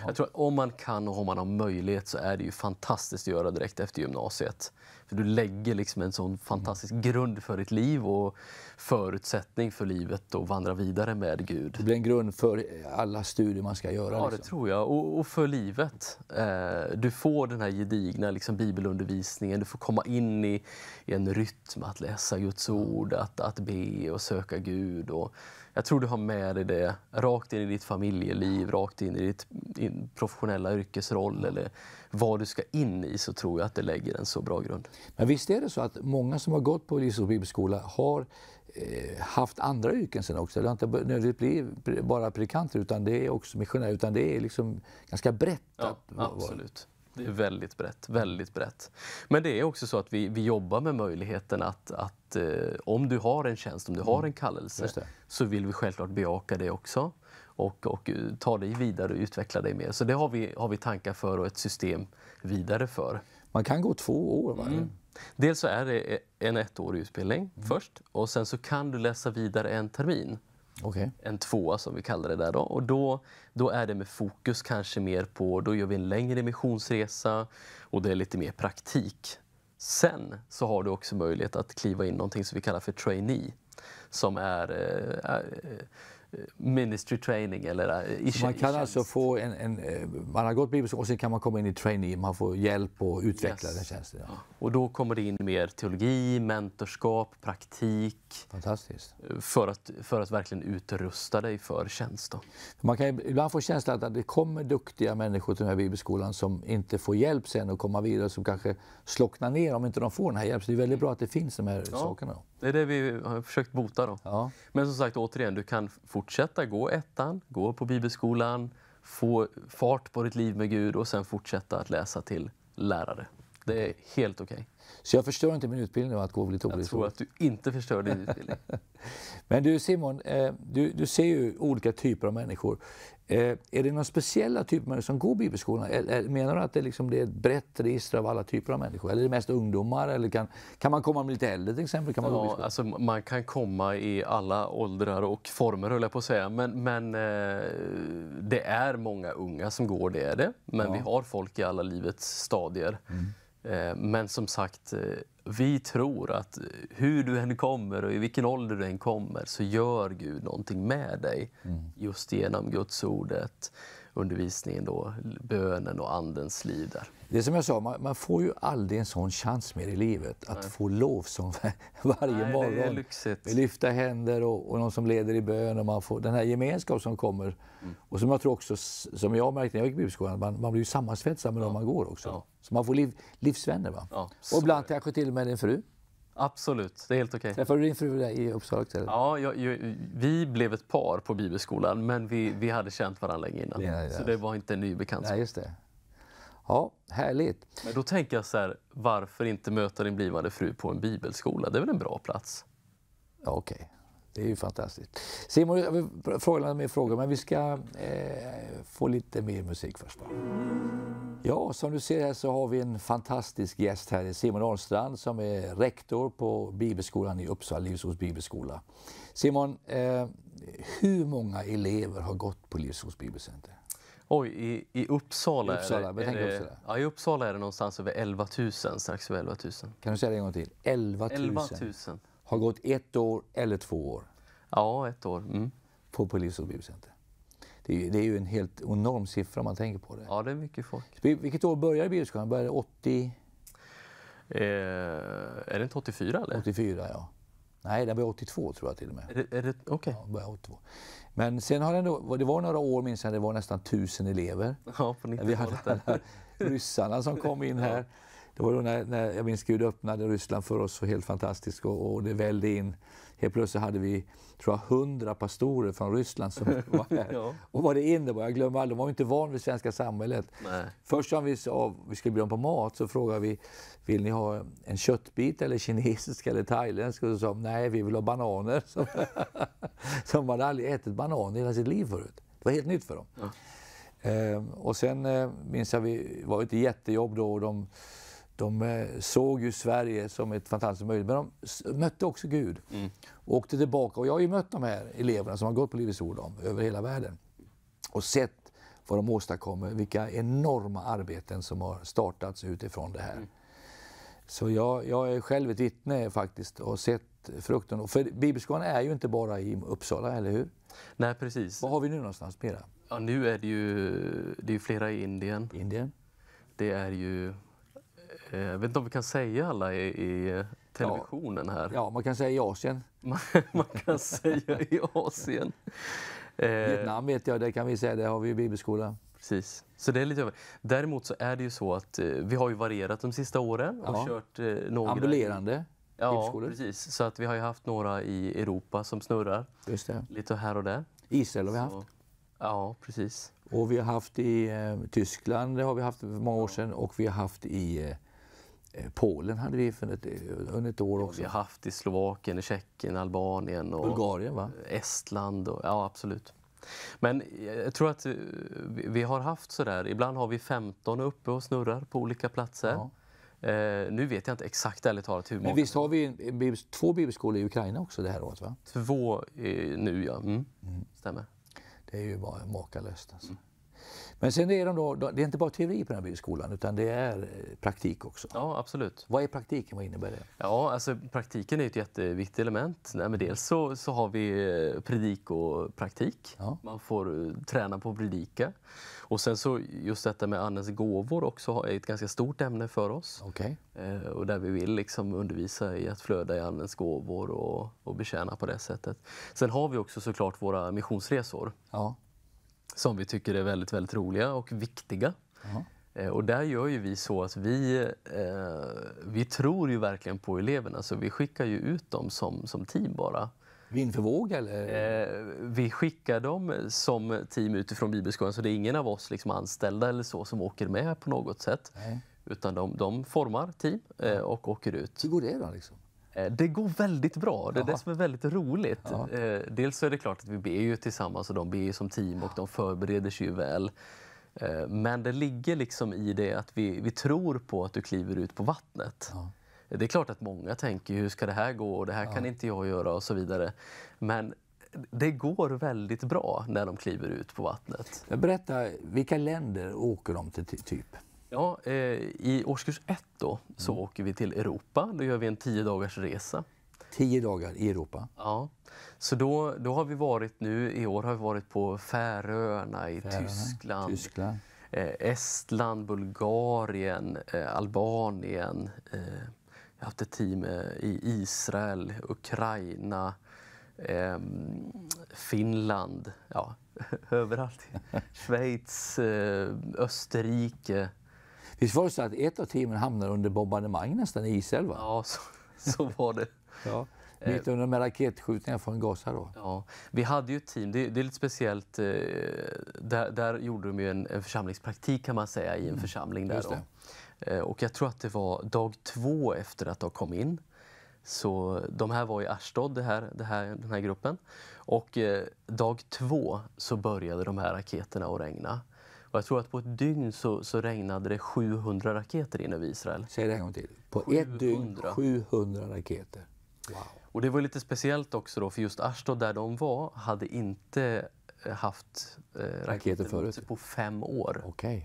Speaker 2: Ja. Jag tror att om man kan och om man har möjlighet så är det ju fantastiskt att göra direkt efter gymnasiet. För du lägger liksom en sån fantastisk grund för ditt liv och förutsättning för livet att vandra vidare med Gud. Det blir en grund för alla studier man ska göra. Ja, liksom. det tror jag. Och, och för livet. Eh, du får den här gedigna liksom, bibelundervisningen, du får komma in i, i en rytm att läsa Guds ord, att, att be och söka Gud. Och, jag tror du har med dig det rakt in i ditt familjeliv, rakt in i ditt in professionella yrkesroll eller vad du ska in i så tror jag att det lägger en så bra grund. Men visst är det så att många som har gått på Lysekils bibelskola
Speaker 1: har eh, haft andra yrken sen också. Det har inte nödvändigtvis blivit bara predikanter utan det är också missionärer, utan det är liksom ganska brett. Ja, absolut.
Speaker 2: Det är väldigt brett, väldigt brett. Men det är också så att vi, vi jobbar med möjligheten att, att eh, om du har en tjänst, om du har mm. en kallelse, så vill vi självklart bejaka det också och, och eh, ta dig vidare och utveckla dig mer. Så det har vi, har vi tankar för och ett system vidare för.
Speaker 1: Man kan gå två år, va? Mm.
Speaker 2: Dels så är det eh, en ettårig utbildning mm. först och sen så kan du läsa vidare en termin. Okay. En tvåa som vi kallar det där då. Och då, då är det med fokus kanske mer på, då gör vi en längre missionsresa och det är lite mer praktik. Sen så har du också möjlighet att kliva in någonting som vi kallar för trainee som är, eh, är eh, ministry training eller eh, i Man kan alltså få en, en, eh, man har gått bibelskola och sen kan man komma in i trainee, man får hjälp och utveckla yes. den tjänsten. Ja. Och då kommer det in mer teologi, mentorskap, praktik. Fantastiskt. Eh, för att, för att verkligen utrusta dig för tjänst. Då. Man
Speaker 1: kan ibland få känslan att det kommer duktiga människor till den här bibelskolan som inte får hjälp sen att komma vidare, som kanske slocknar ner om inte de får den här hjälpen. Så det är väldigt bra att det finns de här ja. sakerna.
Speaker 2: Det är det vi har försökt bota. Då. Ja. Men som sagt, återigen, du kan fortsätta gå ettan, gå på bibelskolan, få fart på ditt liv med Gud och sen fortsätta att läsa till lärare. Det är helt okej. Okay.
Speaker 1: Så jag förstör inte min utbildning av att gå lite Jag tror att
Speaker 2: du inte förstör
Speaker 1: din utbildning. Men du Simon, eh, du, du ser ju olika typer av människor. Eh, är det några speciella typer av människor som går bibelskolan? Eller menar du att det, liksom, det är ett brett register av alla typer av människor? Eller är det mest ungdomar? Eller kan, kan man komma med lite äldre till exempel? Kan man, ja, alltså,
Speaker 2: man kan komma i alla åldrar och former höll jag på att säga. Men, men eh, det är många unga som går, det är det. Men ja. vi har folk i alla livets stadier. Mm. Eh, men som sagt, eh, vi tror att eh, hur du än kommer och i vilken ålder du än kommer så gör Gud någonting med dig mm. just genom Guds ordet undervisningen, då, bönen och andens liv där. Det som jag sa, man, man får ju aldrig en sån chans mer i livet att Nej. få lovsång varje Nej, morgon.
Speaker 1: Det är lyfta händer och, och, någon som leder i bön och man får den här gemenskapen. som kommer. Mm. Och som jag tror också, som jag märkte när jag gick bibelskolan, man, man blir ju sammansvetsad med ja. dem man går också. Ja. Så man får liv, livsvänner. Va? Ja, och ibland kanske till och med en fru. Absolut, det är helt okej. Okay. Träffade du din fru där i Uppsala också?
Speaker 2: Ja, jag, jag, vi blev ett par på Bibelskolan, men vi, vi hade känt varandra länge innan. Ja, ja. Så det var inte en ny bekantskap. Nej, just det. Ja, härligt. Men då tänker jag så här, varför inte möta din blivande fru på en bibelskola? Det är väl en bra plats? Ja, okej. Okay. Det är ju fantastiskt.
Speaker 1: Simon, jag vill fråga mer frågor, men vi ska eh, få lite mer musik först. Bara. Ja, som du ser här så har vi en fantastisk gäst här, Simon Ahlstrand som är rektor på Bibelskolan i Uppsala, Livsords bibelskola. Simon, eh, hur många elever har gått på Livsords bibelcenter?
Speaker 2: Oj, i, i Uppsala, I Uppsala, är det, är det, Uppsala. Ja, I Uppsala är det någonstans över 11 000, strax över 11 000. Kan du säga det en gång till?
Speaker 1: 11 000. 11 000 har gått ett år eller två år. Ja, ett år. Mm. På polis och biocenter. Det är, det är ju en helt enorm siffra om man tänker
Speaker 2: på det. Ja, det är mycket folk.
Speaker 1: Vilket år började bioskolan? Började 80? Eh, är det inte 84 eller? 84, ja. Nej, den var 82 tror jag till och med. Är det, är det, okay. ja, 82. Men sen har den då, det var några år minns jag, det var nästan tusen elever. Ja, på 90-talet. Vi hade ryssarna som kom in här. Det var då när, när jag minns Gud öppnade Ryssland för oss så helt fantastiskt och, och det vällde in. Helt plötsligt hade vi, tror jag, hundra pastorer från Ryssland som var
Speaker 3: här.
Speaker 2: ja.
Speaker 1: Och vad det innebar, jag glömmer aldrig, de var inte vana vid svenska samhället. Nej. Först om vi sa vi skulle bjuda dem på mat så frågade vi, vill ni ha en köttbit eller kinesisk eller thailändsk? Och så sa nej vi vill ha bananer. Som, hade aldrig ätit bananer i hela sitt liv förut. Det var helt nytt för dem. Ja. Ehm, och sen eh, minns jag, vi var ett jättejobb då och de de eh, såg ju Sverige som ett fantastiskt möjligt, men de mötte också Gud. Mm. Och åkte tillbaka. Och jag har ju mött de här eleverna som har gått på Livets Ord om, över hela världen. Och sett vad de åstadkommer, vilka enorma arbeten som har startats utifrån det här. Mm. Så jag, jag är själv ett vittne faktiskt och sett frukten. För Bibelskolan är ju inte bara i Uppsala, eller hur? Nej, precis. Var har vi nu någonstans mera?
Speaker 2: Ja, nu är det ju det är flera i Indien. Indien. Det är ju Eh, jag vet inte om vi kan säga alla i, i televisionen här. Ja, man kan säga i Asien. man, kan säga i Asien. Eh, Vietnam vet jag, det kan
Speaker 1: vi säga, det har vi ju bibelskola.
Speaker 2: Precis. Så det är lite Däremot så är det ju så att eh, vi har ju varierat de sista åren och ja. kört några. Ambulerande. bibelskolor. Ja, precis. Så att vi har ju haft några i Europa som snurrar. Just det. Lite här och där. Israel har vi haft. Så, ja,
Speaker 1: precis. Och vi har haft i eh, Tyskland, det har vi haft för många år sedan, och vi har haft i
Speaker 2: eh, Eh, Polen hade vi för ett, eh, under ett år också. Ja, vi har haft i Slovakien, Tjeckien, Albanien och Bulgarien, va? Estland. Och, ja, absolut. Men eh, jag tror att vi har haft sådär, ibland har vi 15 uppe och snurrar på olika platser. Ja. Eh, nu vet jag inte exakt ärligt talat hur många. Men visst har
Speaker 1: vi en, två bibelskolor i Ukraina också det här året? va? Två eh, nu ja, mm. Mm. stämmer. Det är ju bara makalöst alltså. Mm. Men sen är de då, det är inte bara teori på den här byskolan utan det är eh, praktik också. Ja, absolut. Vad är praktiken? Vad innebär det?
Speaker 2: Ja, alltså praktiken är ett jätteviktigt element. Nej, men dels så, så har vi eh, predik och praktik. Ja. Man får eh, träna på att predika. Och sen så just detta med Andens gåvor också är ett ganska stort ämne för oss. Okay. Eh, och där vi vill liksom undervisa i att flöda i Andens gåvor och, och betjäna på det sättet. Sen har vi också såklart våra missionsresor. Ja som vi tycker är väldigt, väldigt roliga och viktiga. Eh, och där gör ju vi så att vi, eh, vi tror ju verkligen på eleverna så vi skickar ju ut dem som, som team bara. Vind för våg eller? Eh, vi skickar dem som team utifrån Bibelskolan så det är ingen av oss liksom anställda eller så som åker med på något sätt. Nej. Utan de, de formar team eh, och åker ut. Hur går det då? Liksom? Eh, det går väldigt bra. Det är Aha. det som är väldigt roligt. Ja. Eh, dels så är det klart att vi ber ju tillsammans och de ber som team och de förbereder sig ju väl. Eh, men det ligger liksom i det att vi, vi tror på att du kliver ut på vattnet. Ja. Det är klart att många tänker hur ska det här gå och det här ja. kan inte jag göra och så vidare. Men det går väldigt bra när de kliver ut på vattnet. Berätta, vilka länder åker de till typ? Ja, eh, I årskurs ett då, så mm. åker vi till Europa. Då gör vi en tio dagars resa. Tio dagar i Europa? Ja. Så då, då har vi varit nu, i år har vi varit på Färöarna i Färöarna, Tyskland. Tyskland. Eh, Estland, Bulgarien, eh, Albanien. Eh, jag har haft ett team eh, i Israel, Ukraina, ehm, Finland. Ja, överallt. Schweiz, eh, Österrike. Visst var det så att ett av teamen
Speaker 1: hamnade under bombardemang nästan i Israel? Va? Ja, så, så var det. ja. Eh. Mitt under med
Speaker 2: raketskjutningar från Gaza då? Ja, vi hade ju ett team, det, det är lite speciellt, eh, där, där, gjorde de ju en, en, församlingspraktik kan man säga i en mm. församling där då. Eh, och jag tror att det var dag två efter att de kom in. Så de här var i Ashdod, det här, det här, den här gruppen. Och dag två så började de här raketerna att regna. Och jag tror att på ett dygn så, så regnade det 700 raketer in över Israel. Säg det en gång till. På 700. ett dygn
Speaker 1: 700 raketer.
Speaker 2: Wow. Och det var lite speciellt också då, för just Ashdod där de var hade inte eh, haft eh, raketer, raketer förut. på fem år. Okay.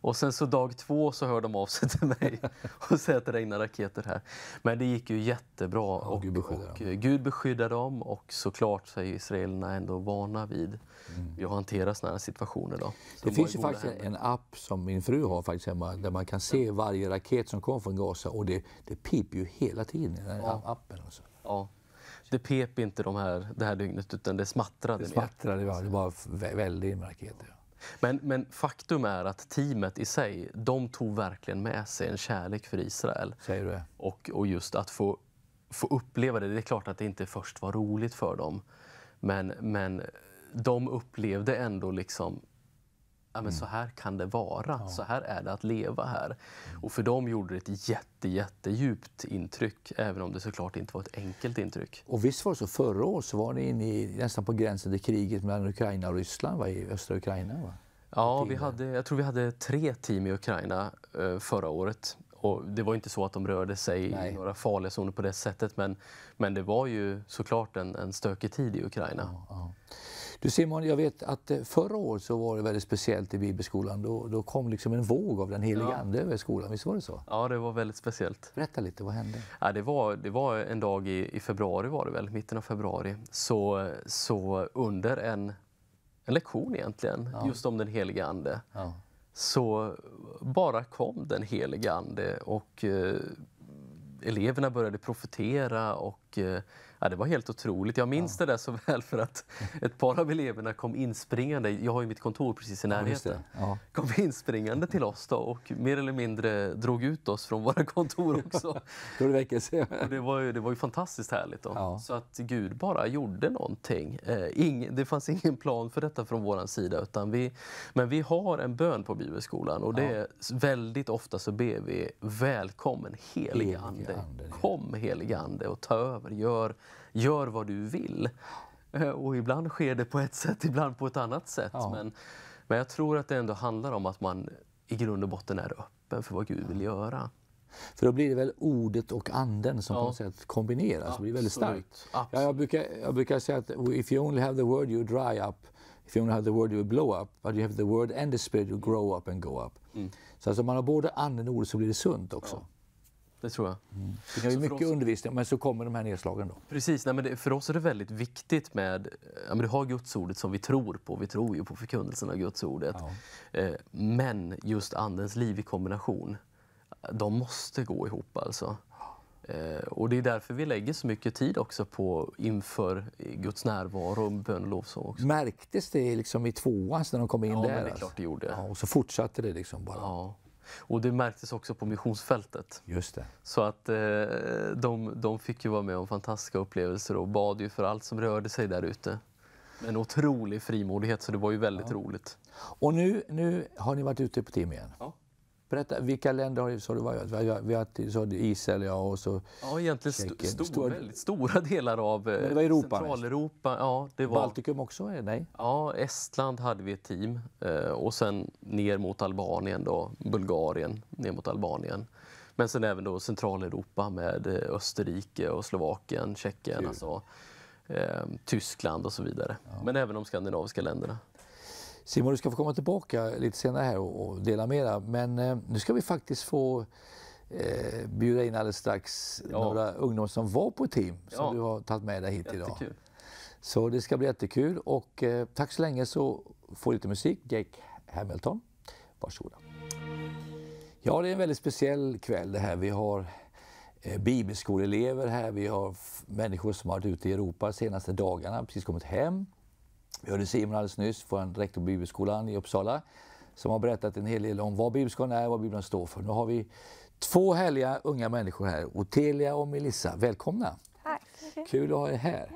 Speaker 2: Och sen så dag två så hör de av sig till mig och säger att det regnar raketer här. Men det gick ju jättebra och, och, Gud, beskyddar och Gud beskyddar dem och såklart så är israelerna ändå vana vid mm. att hantera sådana här situationer. Då. Så det finns ju faktiskt händer. en app som min fru har faktiskt hemma där man kan se varje
Speaker 1: raket som kommer från Gaza och det, det piper ju hela tiden i den ja. appen. Också. Alltså. Ja.
Speaker 2: Det pep inte de här, det här dygnet utan det smattrade. Det smattrade, ja. det var väldigt raketer. Ja. Men, men, faktum är att teamet i sig, de tog verkligen med sig en kärlek för Israel. Säger du och, och just att få, få uppleva det. Det är klart att det inte först var roligt för dem. Men, men de upplevde ändå liksom ja, men mm. så här kan det vara, ja. så här är det att leva här. Och för dem gjorde det ett jätte, jättedjupt intryck, även om det såklart inte var ett enkelt intryck. Och
Speaker 1: visst var det så, förra året så var ni inne i, nästan på gränsen till kriget mellan Ukraina och Ryssland, va? i östra
Speaker 2: Ukraina? Va? Ja, vi hade, jag tror vi hade tre team i Ukraina eh, förra året. Och det var inte så att de rörde sig Nej. i några farliga zoner på det sättet, men, men det var ju såklart en, en stökig tid i Ukraina. Ja, ja.
Speaker 1: Du Simon, jag vet att eh, förra året så var det väldigt speciellt i Bibelskolan. Då, då kom liksom en våg av den heliga ja. Ande över skolan, visst var det så?
Speaker 2: Ja, det var väldigt speciellt. Berätta lite, vad hände? Ja, det, var, det var en dag i, i februari, var det väl, mitten av februari, så, så under en, en lektion egentligen, ja. just om den heliga Ande, ja. så bara kom den heliga Ande och eh, eleverna började profetera och eh, Ja, det var helt otroligt. Jag minns ja. det där så väl för att ett par av eleverna kom inspringande. Jag har ju mitt kontor precis i närheten. Ja, kom inspringande till oss då och mer eller mindre drog ut oss från våra kontor också. Tog det, och det, var ju, det var ju fantastiskt härligt. Då. Ja. Så att Gud bara gjorde någonting. Eh, ingen, det fanns ingen plan för detta från vår sida. Utan vi, men vi har en bön på bibelskolan och det är väldigt ofta så ber vi Välkommen helige ande. ande. Kom helige Ande och ta över. Gör gör vad du vill. Eh, och ibland sker det på ett sätt, ibland på ett annat sätt. Ja. Men, men jag tror att det ändå handlar om att man i grund och botten är öppen för vad Gud vill göra.
Speaker 1: För då blir det väl ordet och anden som ja. på något sätt kombineras. Absolut. Det blir väldigt starkt. Ja, jag, brukar, jag brukar säga att if you only have the word you dry up. If you only have the word you blow up. But you have the word and the spirit you grow up and go up. Mm. Så alltså, om man har både anden och ordet så blir det sunt
Speaker 2: också. Ja det tror jag. Mm. Det kan ju mycket oss... undervisning, men så kommer de här nedslagen. Då. Precis, nej, men det, för oss är det väldigt viktigt med... Ja, men du har Guds ordet som vi tror på. Vi tror ju på förkunnelsen av Guds ordet. Ja. Eh, men just Andens liv i kombination, de måste gå ihop alltså. Eh, och det är därför vi lägger så mycket tid också på inför Guds närvaro, bön och lovsång. Också. Märktes det liksom i tvåan när de kom in ja, där? Ja, det är alltså? klart det gjorde. Ja, och så fortsatte det liksom bara? Ja. Och det märktes också på missionsfältet. Just det. Så att eh, de, de fick ju vara med om fantastiska upplevelser och bad ju för allt som rörde sig där ute. En otrolig frimodighet, så det var ju väldigt ja. roligt.
Speaker 1: Och nu, nu har ni varit ute på tim igen. Ja. Berätta, vilka länder har så du varit? Vi har så Israel, ja, och så Ja, egentligen st stor, stor, väldigt
Speaker 2: stora delar av det var eh, Europa Centraleuropa. Ja, det var, Baltikum också? Eh, nej? Ja, Estland hade vi ett team eh, och sen ner mot Albanien, då, Bulgarien, ner mot Albanien. Men sen även då Centraleuropa med Österrike och Slovakien, Tjeckien, alltså, eh, Tyskland och så vidare. Ja. Men även de skandinaviska länderna. Simon,
Speaker 1: du ska få komma tillbaka lite senare här och dela mera. Men eh, nu ska vi faktiskt få eh, bjuda in alldeles strax ja. några ungdomar som var på team som ja. du har tagit med dig hit jättekul. idag. Så det ska bli jättekul och eh, tack så länge så får lite musik. Jake Hamilton, varsågoda. Ja, det är en väldigt speciell kväll det här. Vi har eh, bibelskoleelever här, vi har människor som har varit ute i Europa de senaste dagarna, precis kommit hem. Vi hörde Simon alldeles nyss från rektor på Bibelskolan i Uppsala som har berättat en hel del om vad Bibelskolan är och vad Bibeln står för. Nu har vi två härliga unga människor här, Otelia och Melissa. Välkomna! Tack! Kul att ha er här.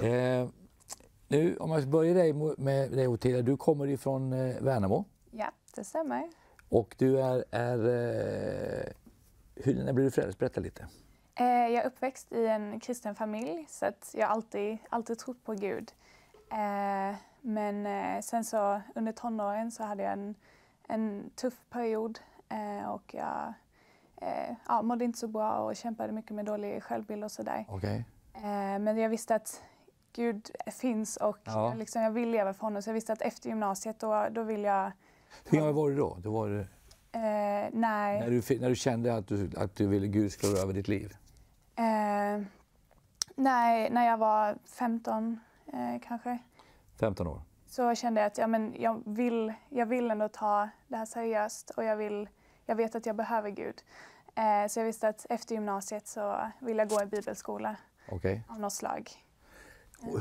Speaker 1: Ja. Eh, nu, om jag börjar med dig Otelia, du kommer ifrån eh, Värnamo.
Speaker 4: Ja, det stämmer.
Speaker 1: Och du är... är eh, hur, när blev du förälder? Berätta lite.
Speaker 4: Eh, jag är uppväxt i en kristen familj så att jag har alltid, alltid trott på Gud. Eh, men eh, sen så under tonåren så hade jag en, en tuff period eh, och jag eh, ja, mådde inte så bra och kämpade mycket med dålig självbild och sådär. Okay. Eh, men jag visste att Gud finns och ja. liksom, jag vill leva för honom. Så jag visste att efter gymnasiet då, då vill jag...
Speaker 1: Hur gammal var du då? då var du... nej. När du, när du kände att du, att du ville Gud skulle röra över ditt liv?
Speaker 4: nej, när jag var 15 eh, kanske. 15 år. Så kände jag att ja, men jag, vill, jag vill ändå ta det här seriöst och jag, vill, jag vet att jag behöver Gud. Eh, så jag visste att efter gymnasiet så vill jag gå i bibelskola okay. av något slag.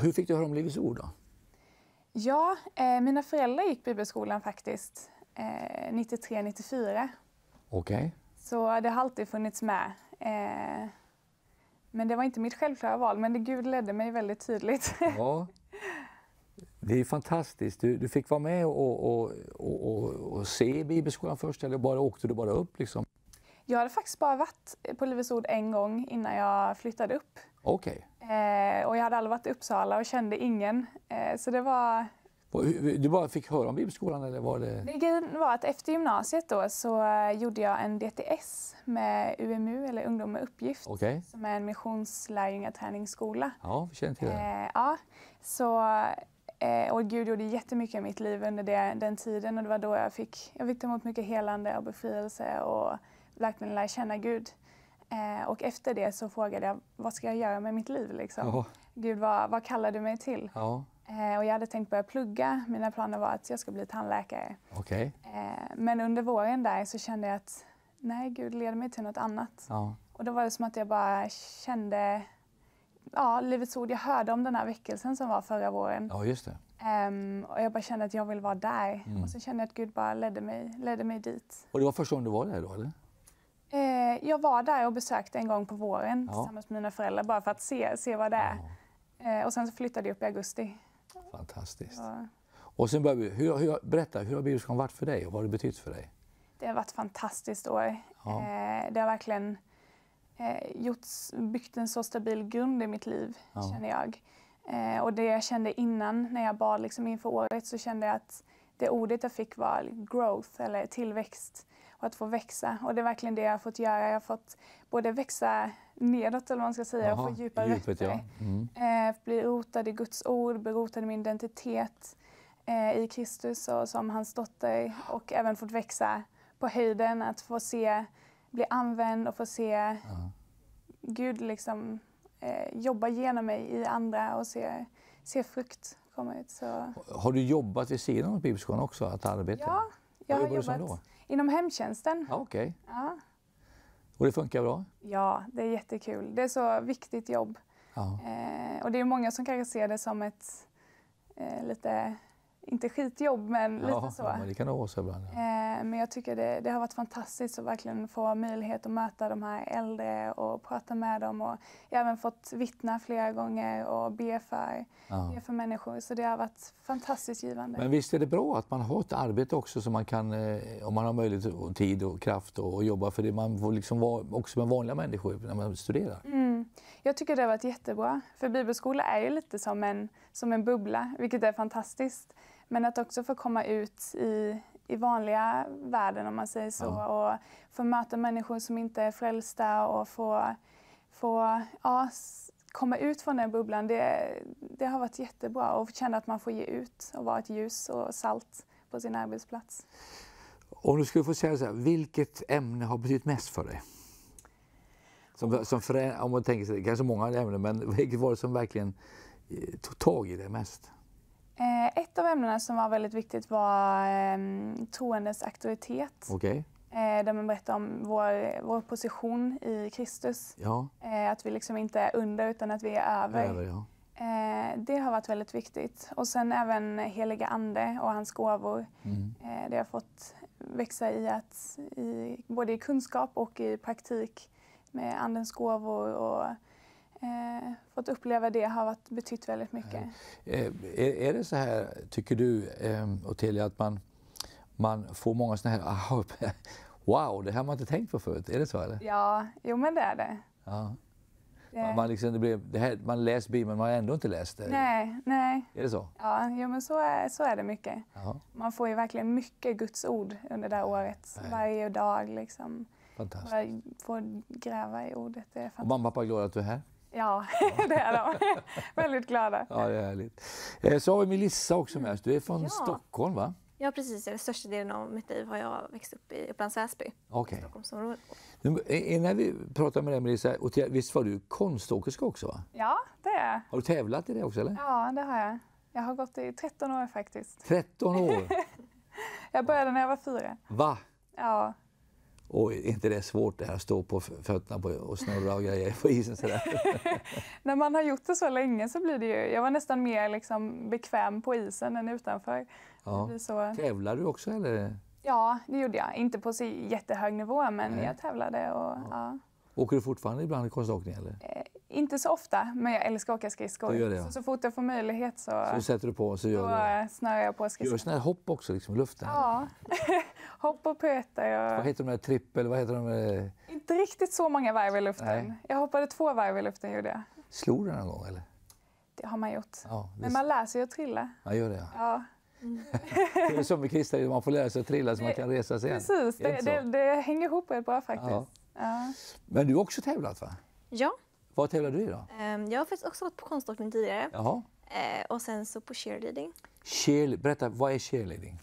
Speaker 1: Hur fick du höra om Livets Ord då?
Speaker 4: Ja, eh, mina föräldrar gick bibelskolan faktiskt eh, 93-94. Okej. Okay. Så det har alltid funnits med. Eh, men det var inte mitt självklara val, men det Gud ledde mig väldigt tydligt.
Speaker 1: Ja. Det är fantastiskt. Du, du fick vara med och, och, och, och, se Bibelskolan först, eller bara, åkte du bara upp? Liksom?
Speaker 4: Jag hade faktiskt bara varit på Livets Ord en gång innan jag flyttade upp. Okay. Eh, och jag hade aldrig varit i Uppsala och kände ingen. Eh, så det var
Speaker 1: du bara fick höra om Bibelskolan? Eller var det...
Speaker 4: det var att efter gymnasiet då, så eh, gjorde jag en DTS med UMU, eller Ungdom med uppgift, okay. som är en missionslärjungaträningsskola. Ja, vi känner till det. Eh, ja, så, eh, och Gud gjorde jättemycket i mitt liv under det, den tiden och det var då jag fick, jag fick ta emot mycket helande och befrielse och verkligen lära känna Gud. Eh, och efter det så frågade jag vad ska jag göra med mitt liv? Liksom? Oh. Gud, vad, vad kallar du mig till? Oh. Eh, och jag hade tänkt börja plugga. Mina planer var att jag skulle bli tandläkare. Okay. Eh, men under våren där så kände jag att nej, Gud leder mig till något annat. Ja. Och då var det som att jag bara kände ja, Livets Ord. Jag hörde om den här väckelsen som var förra våren. Ja, just det. Um, och jag bara kände att jag vill vara där. Mm. Och så kände jag att Gud bara ledde mig, ledde mig dit.
Speaker 1: Och det var första gången du var där då, eller?
Speaker 4: Uh, jag var där och besökte en gång på våren ja. tillsammans med mina föräldrar bara för att se, se vad det är. Ja. Uh, och sen så flyttade jag upp i augusti.
Speaker 1: Fantastiskt. Ja. Och sen börjar vi, hur, hur, berätta, hur har Bibelskolan varit för dig och vad har det betytt för dig?
Speaker 4: Det har varit ett fantastiskt år. Ja. Eh, det har verkligen eh, gjorts, byggt en så stabil grund i mitt liv, ja. känner jag. Eh, och det jag kände innan, när jag bad liksom inför året, så kände jag att det ordet jag fick var growth, eller tillväxt och att få växa. Och det är verkligen det jag har fått göra. Jag har fått både växa nedåt eller vad man ska säga Aha, och få djupa djupet, rötter. Ja. Mm. Eh, bli rotad i Guds ord, bli rotad i min identitet eh, i Kristus och som hans dotter och även fått växa på höjden, att få se, bli använd och få se Aha. Gud liksom eh, jobba genom mig i andra och se, se frukt komma ut. Så... Har
Speaker 1: du jobbat vid sidan av Bibelskolan också, att arbeta? Ja, jag har jobbat.
Speaker 4: Inom hemtjänsten. Ja, Okej. Okay. Ja.
Speaker 1: Och det funkar bra?
Speaker 4: Ja, det är jättekul. Det är så viktigt jobb. Ja. Eh, och det är många som kanske ser det som ett eh, lite inte skitjobb, men lite så. Ja, det
Speaker 1: kan det vara så ibland.
Speaker 4: Ja. Eh, men jag tycker det, det, har varit fantastiskt att verkligen få möjlighet att möta de här äldre och prata med dem. Och jag har även fått vittna flera gånger och be för, ja. be för människor. Så det har varit fantastiskt givande. Men
Speaker 1: visst är det bra att man har ett arbete också som man kan, eh, om man har möjlighet och tid och kraft och, jobba för det. Man får liksom vara också med vanliga människor när man studerar.
Speaker 4: Mm. Jag tycker det har varit jättebra. För bibelskola är ju lite som en, som en bubbla, vilket är fantastiskt. Men att också få komma ut i, i vanliga världen om man säger så ja. och få möta människor som inte är frälsta och få, få ja, komma ut från den bubblan, det, det har varit jättebra och känna att man får ge ut och vara ett ljus och salt på sin arbetsplats.
Speaker 1: Om du skulle få säga så här, vilket ämne har betytt mest för dig? Som, oh. som förä, om man tänker sig, kanske många ämnen, men vilket var det som verkligen eh, tog tag i dig mest?
Speaker 4: Eh, ett av ämnena som var väldigt viktigt var ehm, troendes auktoritet. Okay. Eh, där man berättar om vår, vår position i Kristus. Ja. Eh, att vi liksom inte är under utan att vi är över. över ja. Det har varit väldigt viktigt. Och sen även heliga ande och hans gåvor. Mm. Det har fått växa i att i, både i kunskap och i praktik med andens gåvor och eh, fått uppleva det har varit, betytt väldigt mycket.
Speaker 1: Eh, eh är, är, det så här, tycker du, eh, Telia, att man, man får många sådana här aha, wow, det här har man inte tänkt på förut. Är det så eller?
Speaker 4: Ja, jo men det är det. Ja. Man, man,
Speaker 1: liksom, det blev, det här, man läser Bibeln men man har ändå inte läst det.
Speaker 4: Nej, nej. Är det så? Ja, jo, men så är, så är det mycket. Aha. Man får ju verkligen mycket Guds ord under det här året. Nej. Varje dag liksom. Fantastiskt. Man får gräva i ordet. Det är fantastiskt. Och mamma,
Speaker 1: pappa, glada att du är här.
Speaker 4: Ja, det är de. Väldigt glada.
Speaker 1: Ja, det är härligt. Eh, så har vi Melissa också med oss. Du är från ja. Stockholm, va?
Speaker 5: Ja, precis. Den största delen av mitt liv har jag växt upp i Upplands Väsby, okay. Stockholmsområdet.
Speaker 1: Innan eh, eh, vi pratar med dig, Melissa, och visst var du konståkerska också? Va?
Speaker 4: Ja, det är
Speaker 1: Har du tävlat i det också? Eller?
Speaker 4: Ja, det har jag. Jag har gått i 13 år faktiskt. 13 år? jag började när jag var fyra. Va? Ja,
Speaker 1: och är inte det är svårt det här att stå på fötterna och snurra och grejer på isen sådär?
Speaker 4: När man har gjort det så länge så blir det ju... Jag var nästan mer liksom bekväm på isen än utanför. Ja. Så...
Speaker 1: Tävlar du också eller?
Speaker 4: Ja, det gjorde jag. Inte på så jättehög nivå men Nej. jag tävlade. Och, ja. Ja.
Speaker 1: Åker du fortfarande ibland konståkning? Eller? Eh,
Speaker 4: inte så ofta, men jag älskar att åka skridskor. Ja. Så, så fort jag får möjlighet så, så
Speaker 1: sätter du på, så gör
Speaker 4: då eh, snöar jag på skridskor. Gör sådana här
Speaker 1: hopp också liksom, i luften?
Speaker 4: Ja, hopp och pötar. Och...
Speaker 1: Vad heter de där trippel? Vad heter de där...
Speaker 4: Eh? Inte riktigt så många varv i luften. Nej. Jag hoppade två varv i luften. Gjorde jag.
Speaker 1: Slog du någon gång? Eller?
Speaker 4: Det har man gjort. Ja, det... Men man lär sig att trilla. Ja, gör det, ja. ja. Mm. det
Speaker 1: är som med Christer, man får lära sig att trilla så man kan resa sig. igen. Precis, det, det,
Speaker 4: det, hänger ihop rätt bra faktiskt. Ja. Ja.
Speaker 1: Men du har också tävlat va? Ja. Vad tävlar du i då?
Speaker 4: Ehm, jag har faktiskt också varit på konståkning
Speaker 5: tidigare. Jaha. Eh, och sen så på cheerleading.
Speaker 1: Cheer, berätta, vad är cheerleading?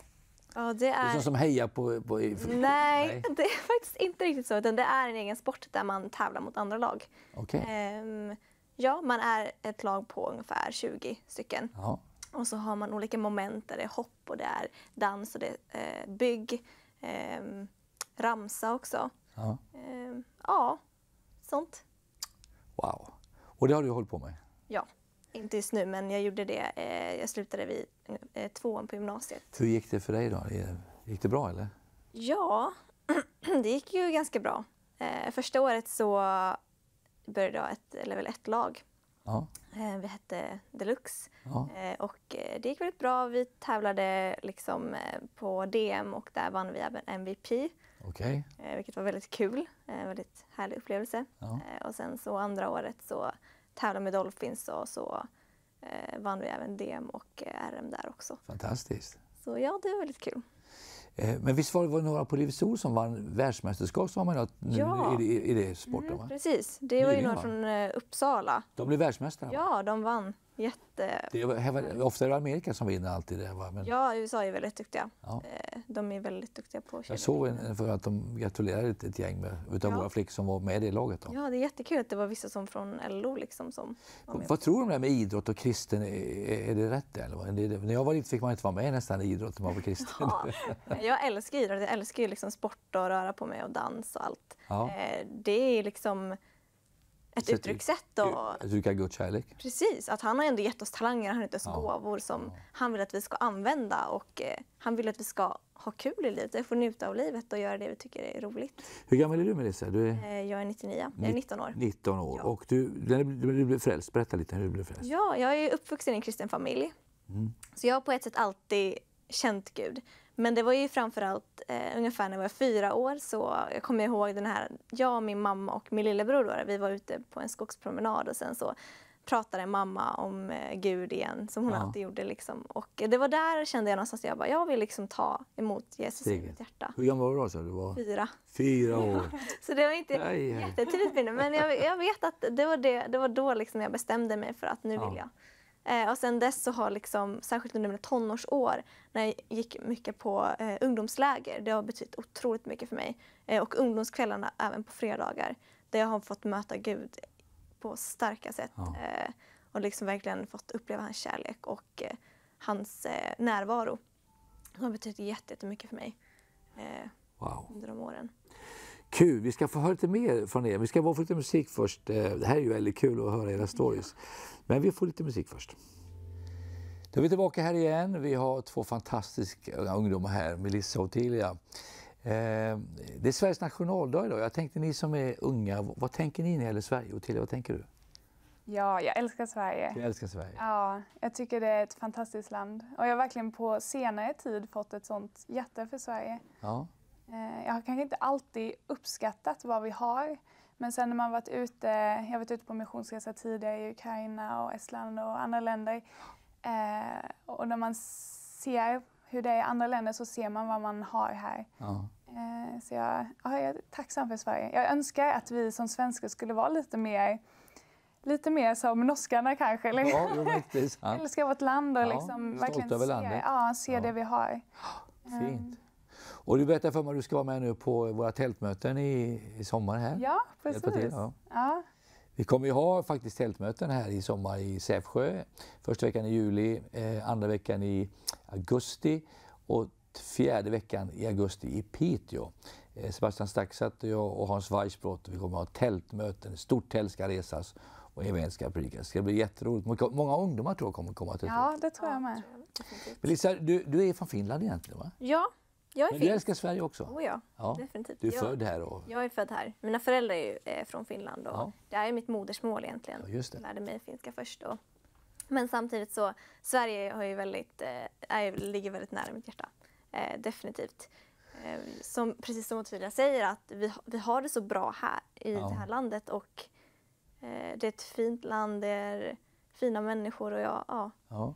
Speaker 5: Ja, det är... Det är som hejar
Speaker 1: på... på... Nej, Nej,
Speaker 5: det är faktiskt inte riktigt så. Utan det är en egen sport där man tävlar mot andra lag. Okay. Ehm, ja, man är ett lag på ungefär 20 stycken. Ja. Och så har man olika moment där det är hopp och det är dans och det är eh, bygg, eh, ramsa också. Ja. Ehm, ja, sånt.
Speaker 1: Wow. Och det har du hållit på med?
Speaker 5: Ja. Inte just nu, men jag gjorde det. Eh, jag slutade vid eh, tvåan på gymnasiet.
Speaker 1: Hur gick det för dig då? Gick det bra eller?
Speaker 5: Ja, det gick ju ganska bra. Eh, första året så började jag ett level 1-lag. Ja. Vi hette Deluxe ja. och det gick väldigt bra. Vi tävlade liksom på DM och där vann vi även MVP. Okay. Eh, vilket var väldigt kul, en eh, väldigt härlig upplevelse. Ja. Eh, och sen så andra året så tävlade med Dolphins och så vann vi även DM och RM där också. Fantastiskt. Så ja, det var väldigt kul.
Speaker 1: Men visst var det några på Livets Ord som vann världsmästerskap som man nu ja. i, i, i det sporten? Mm,
Speaker 5: precis, det var ju några från Uppsala.
Speaker 1: De blev världsmästare?
Speaker 5: Ja, de vann Jätte...
Speaker 1: Det var, ofta är det Amerika som vinner alltid det. Va? Men...
Speaker 5: Ja, USA är väldigt duktiga. Ja. Eh, de är väldigt duktiga på Jag såg en,
Speaker 1: för att de gratulerade ett, ett gäng med, utav ja. våra flickor som var med i laget.
Speaker 5: Då. Ja, det är jättekul att det var vissa som från LO liksom som Vad
Speaker 1: tror du om det med idrott och kristen? Är, är det rätt? Eller? Det, när jag var liten fick man inte vara med nästan i idrott om man var kristen. Ja.
Speaker 5: Jag älskar idrott. Jag älskar ju liksom sport och röra på mig och dans och allt. Ja. Eh, det är liksom ett så uttryckssätt. Och...
Speaker 1: Uttrycka Guds kärlek.
Speaker 5: Precis, att han har ändå gett oss talanger, han har gett oss ja. gåvor som han vill att vi ska använda och eh, han vill att vi ska ha kul i livet, få njuta av livet och göra det vi tycker är roligt.
Speaker 1: Hur gammal är du Melissa? Du är...
Speaker 5: Eh, jag är 99, jag är 19 år.
Speaker 1: 19 år. Ja. Och du, du, du blev frälst, berätta lite hur du blev frälst.
Speaker 5: Ja, jag är uppvuxen i en kristen familj. Mm. Så jag har på ett sätt alltid känt Gud. Men det var ju framförallt eh, ungefär när jag var fyra år så jag kommer ihåg den här, jag, min mamma och min lillebror då, vi var ute på en skogspromenad och sen så pratade mamma om eh, Gud igen som hon ja. alltid gjorde. Liksom. Och det var där kände jag någonstans att jag bara, jag vill liksom ta emot Jesus i
Speaker 1: mitt hjärta. Hur gammal var du då? du var... Fyra. Fyra år.
Speaker 5: Så det var inte jättetydligt, men jag, jag vet att det var, det, det var då liksom jag bestämde mig för att nu ja. vill jag Eh, och sen dess så har liksom, särskilt under mina tonårsår när jag gick mycket på eh, ungdomsläger, det har betytt otroligt mycket för mig. Eh, och ungdomskvällarna även på fredagar där jag har fått möta Gud på starka sätt. Ja. Eh, och liksom verkligen fått uppleva hans kärlek och eh, hans eh, närvaro. Det har betytt jättemycket för mig wow. under de åren.
Speaker 1: Kul! Vi ska få höra lite mer från er. Vi ska bara få lite musik först. Eh, det här är ju väldigt kul att höra era stories. Men vi får lite musik först. Då är vi tillbaka här igen. Vi har två fantastiska eh, ungdomar här, Melissa och Tilia. Eh, det är Sveriges nationaldag idag. Jag tänkte ni som är unga, vad tänker ni när det gäller Sverige? Och Tilia, vad tänker du?
Speaker 4: Ja, jag älskar Sverige. Jag älskar Sverige. Ja, jag tycker det är ett fantastiskt land. Och jag har verkligen på senare tid fått ett sånt hjärta för Sverige. Ja. Eh, jag har kanske inte alltid uppskattat vad vi har. Men sen när man varit ute, jag har varit ute på missionsresa tidigare i Ukraina och Estland och andra länder. Eh, och när man ser hur det är i andra länder så ser man vad man har här. Ja. Eh, så jag, ja, jag är tacksam för Sverige. Jag önskar att vi som svenskar skulle vara lite mer lite mer som norskarna kanske. Eller? Ja, riktigt, ja. Älskar vårt land och liksom verkligen se, ja, se det vi har. Fint.
Speaker 1: Och du berättade för mig att du ska vara med nu på våra tältmöten i, i sommar här.
Speaker 4: Ja, precis. Till, ja. Ja.
Speaker 1: Vi kommer ju ha faktiskt tältmöten här i sommar i Sävsjö. Första veckan i juli, eh, andra veckan i augusti och fjärde veckan i augusti i Piteå. Eh, Sebastian Staxat och jag och Hans Weissbrott, vi kommer ha tältmöten. stort tält ska resas och evangeliet ska predikas. Det ska bli jätteroligt. Många ungdomar tror jag kommer komma till
Speaker 4: Ja, det tror jag med.
Speaker 1: Melissa, du, du är från Finland egentligen va?
Speaker 5: Ja, jag är Men finsk. du älskar Sverige också? Oh ja, ja. definitivt. Du är jag, född här? Och... Jag är född här. Mina föräldrar är ju eh, från Finland och ja. det här är mitt modersmål egentligen. Ja, just det. Jag lärde mig finska först. Och... Men samtidigt så, Sverige har ju väldigt, eh, är, ligger väldigt nära mitt hjärta. Eh, definitivt. Eh, som, precis som Ottilia säger att vi, vi har det så bra här i ja. det här landet och eh, det är ett fint land, det är fina människor och jag, ja.
Speaker 1: ja.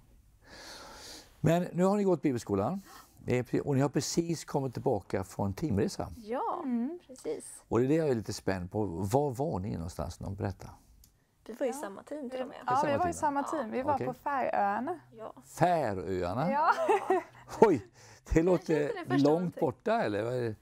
Speaker 1: Men nu har ni gått bibelskolan. Eh, och ni har precis kommit tillbaka från teamresa.
Speaker 5: Ja, mm. precis.
Speaker 1: Och det är det jag är lite spänd på. Var var ni någonstans? Någon berätta.
Speaker 4: Vi var i ja. samma team tror jag. Ja, vi var i samma team. Vi var okay. på Färöarna. Ja.
Speaker 1: Färöarna? Ja. Oj, det låter det långt borta eller?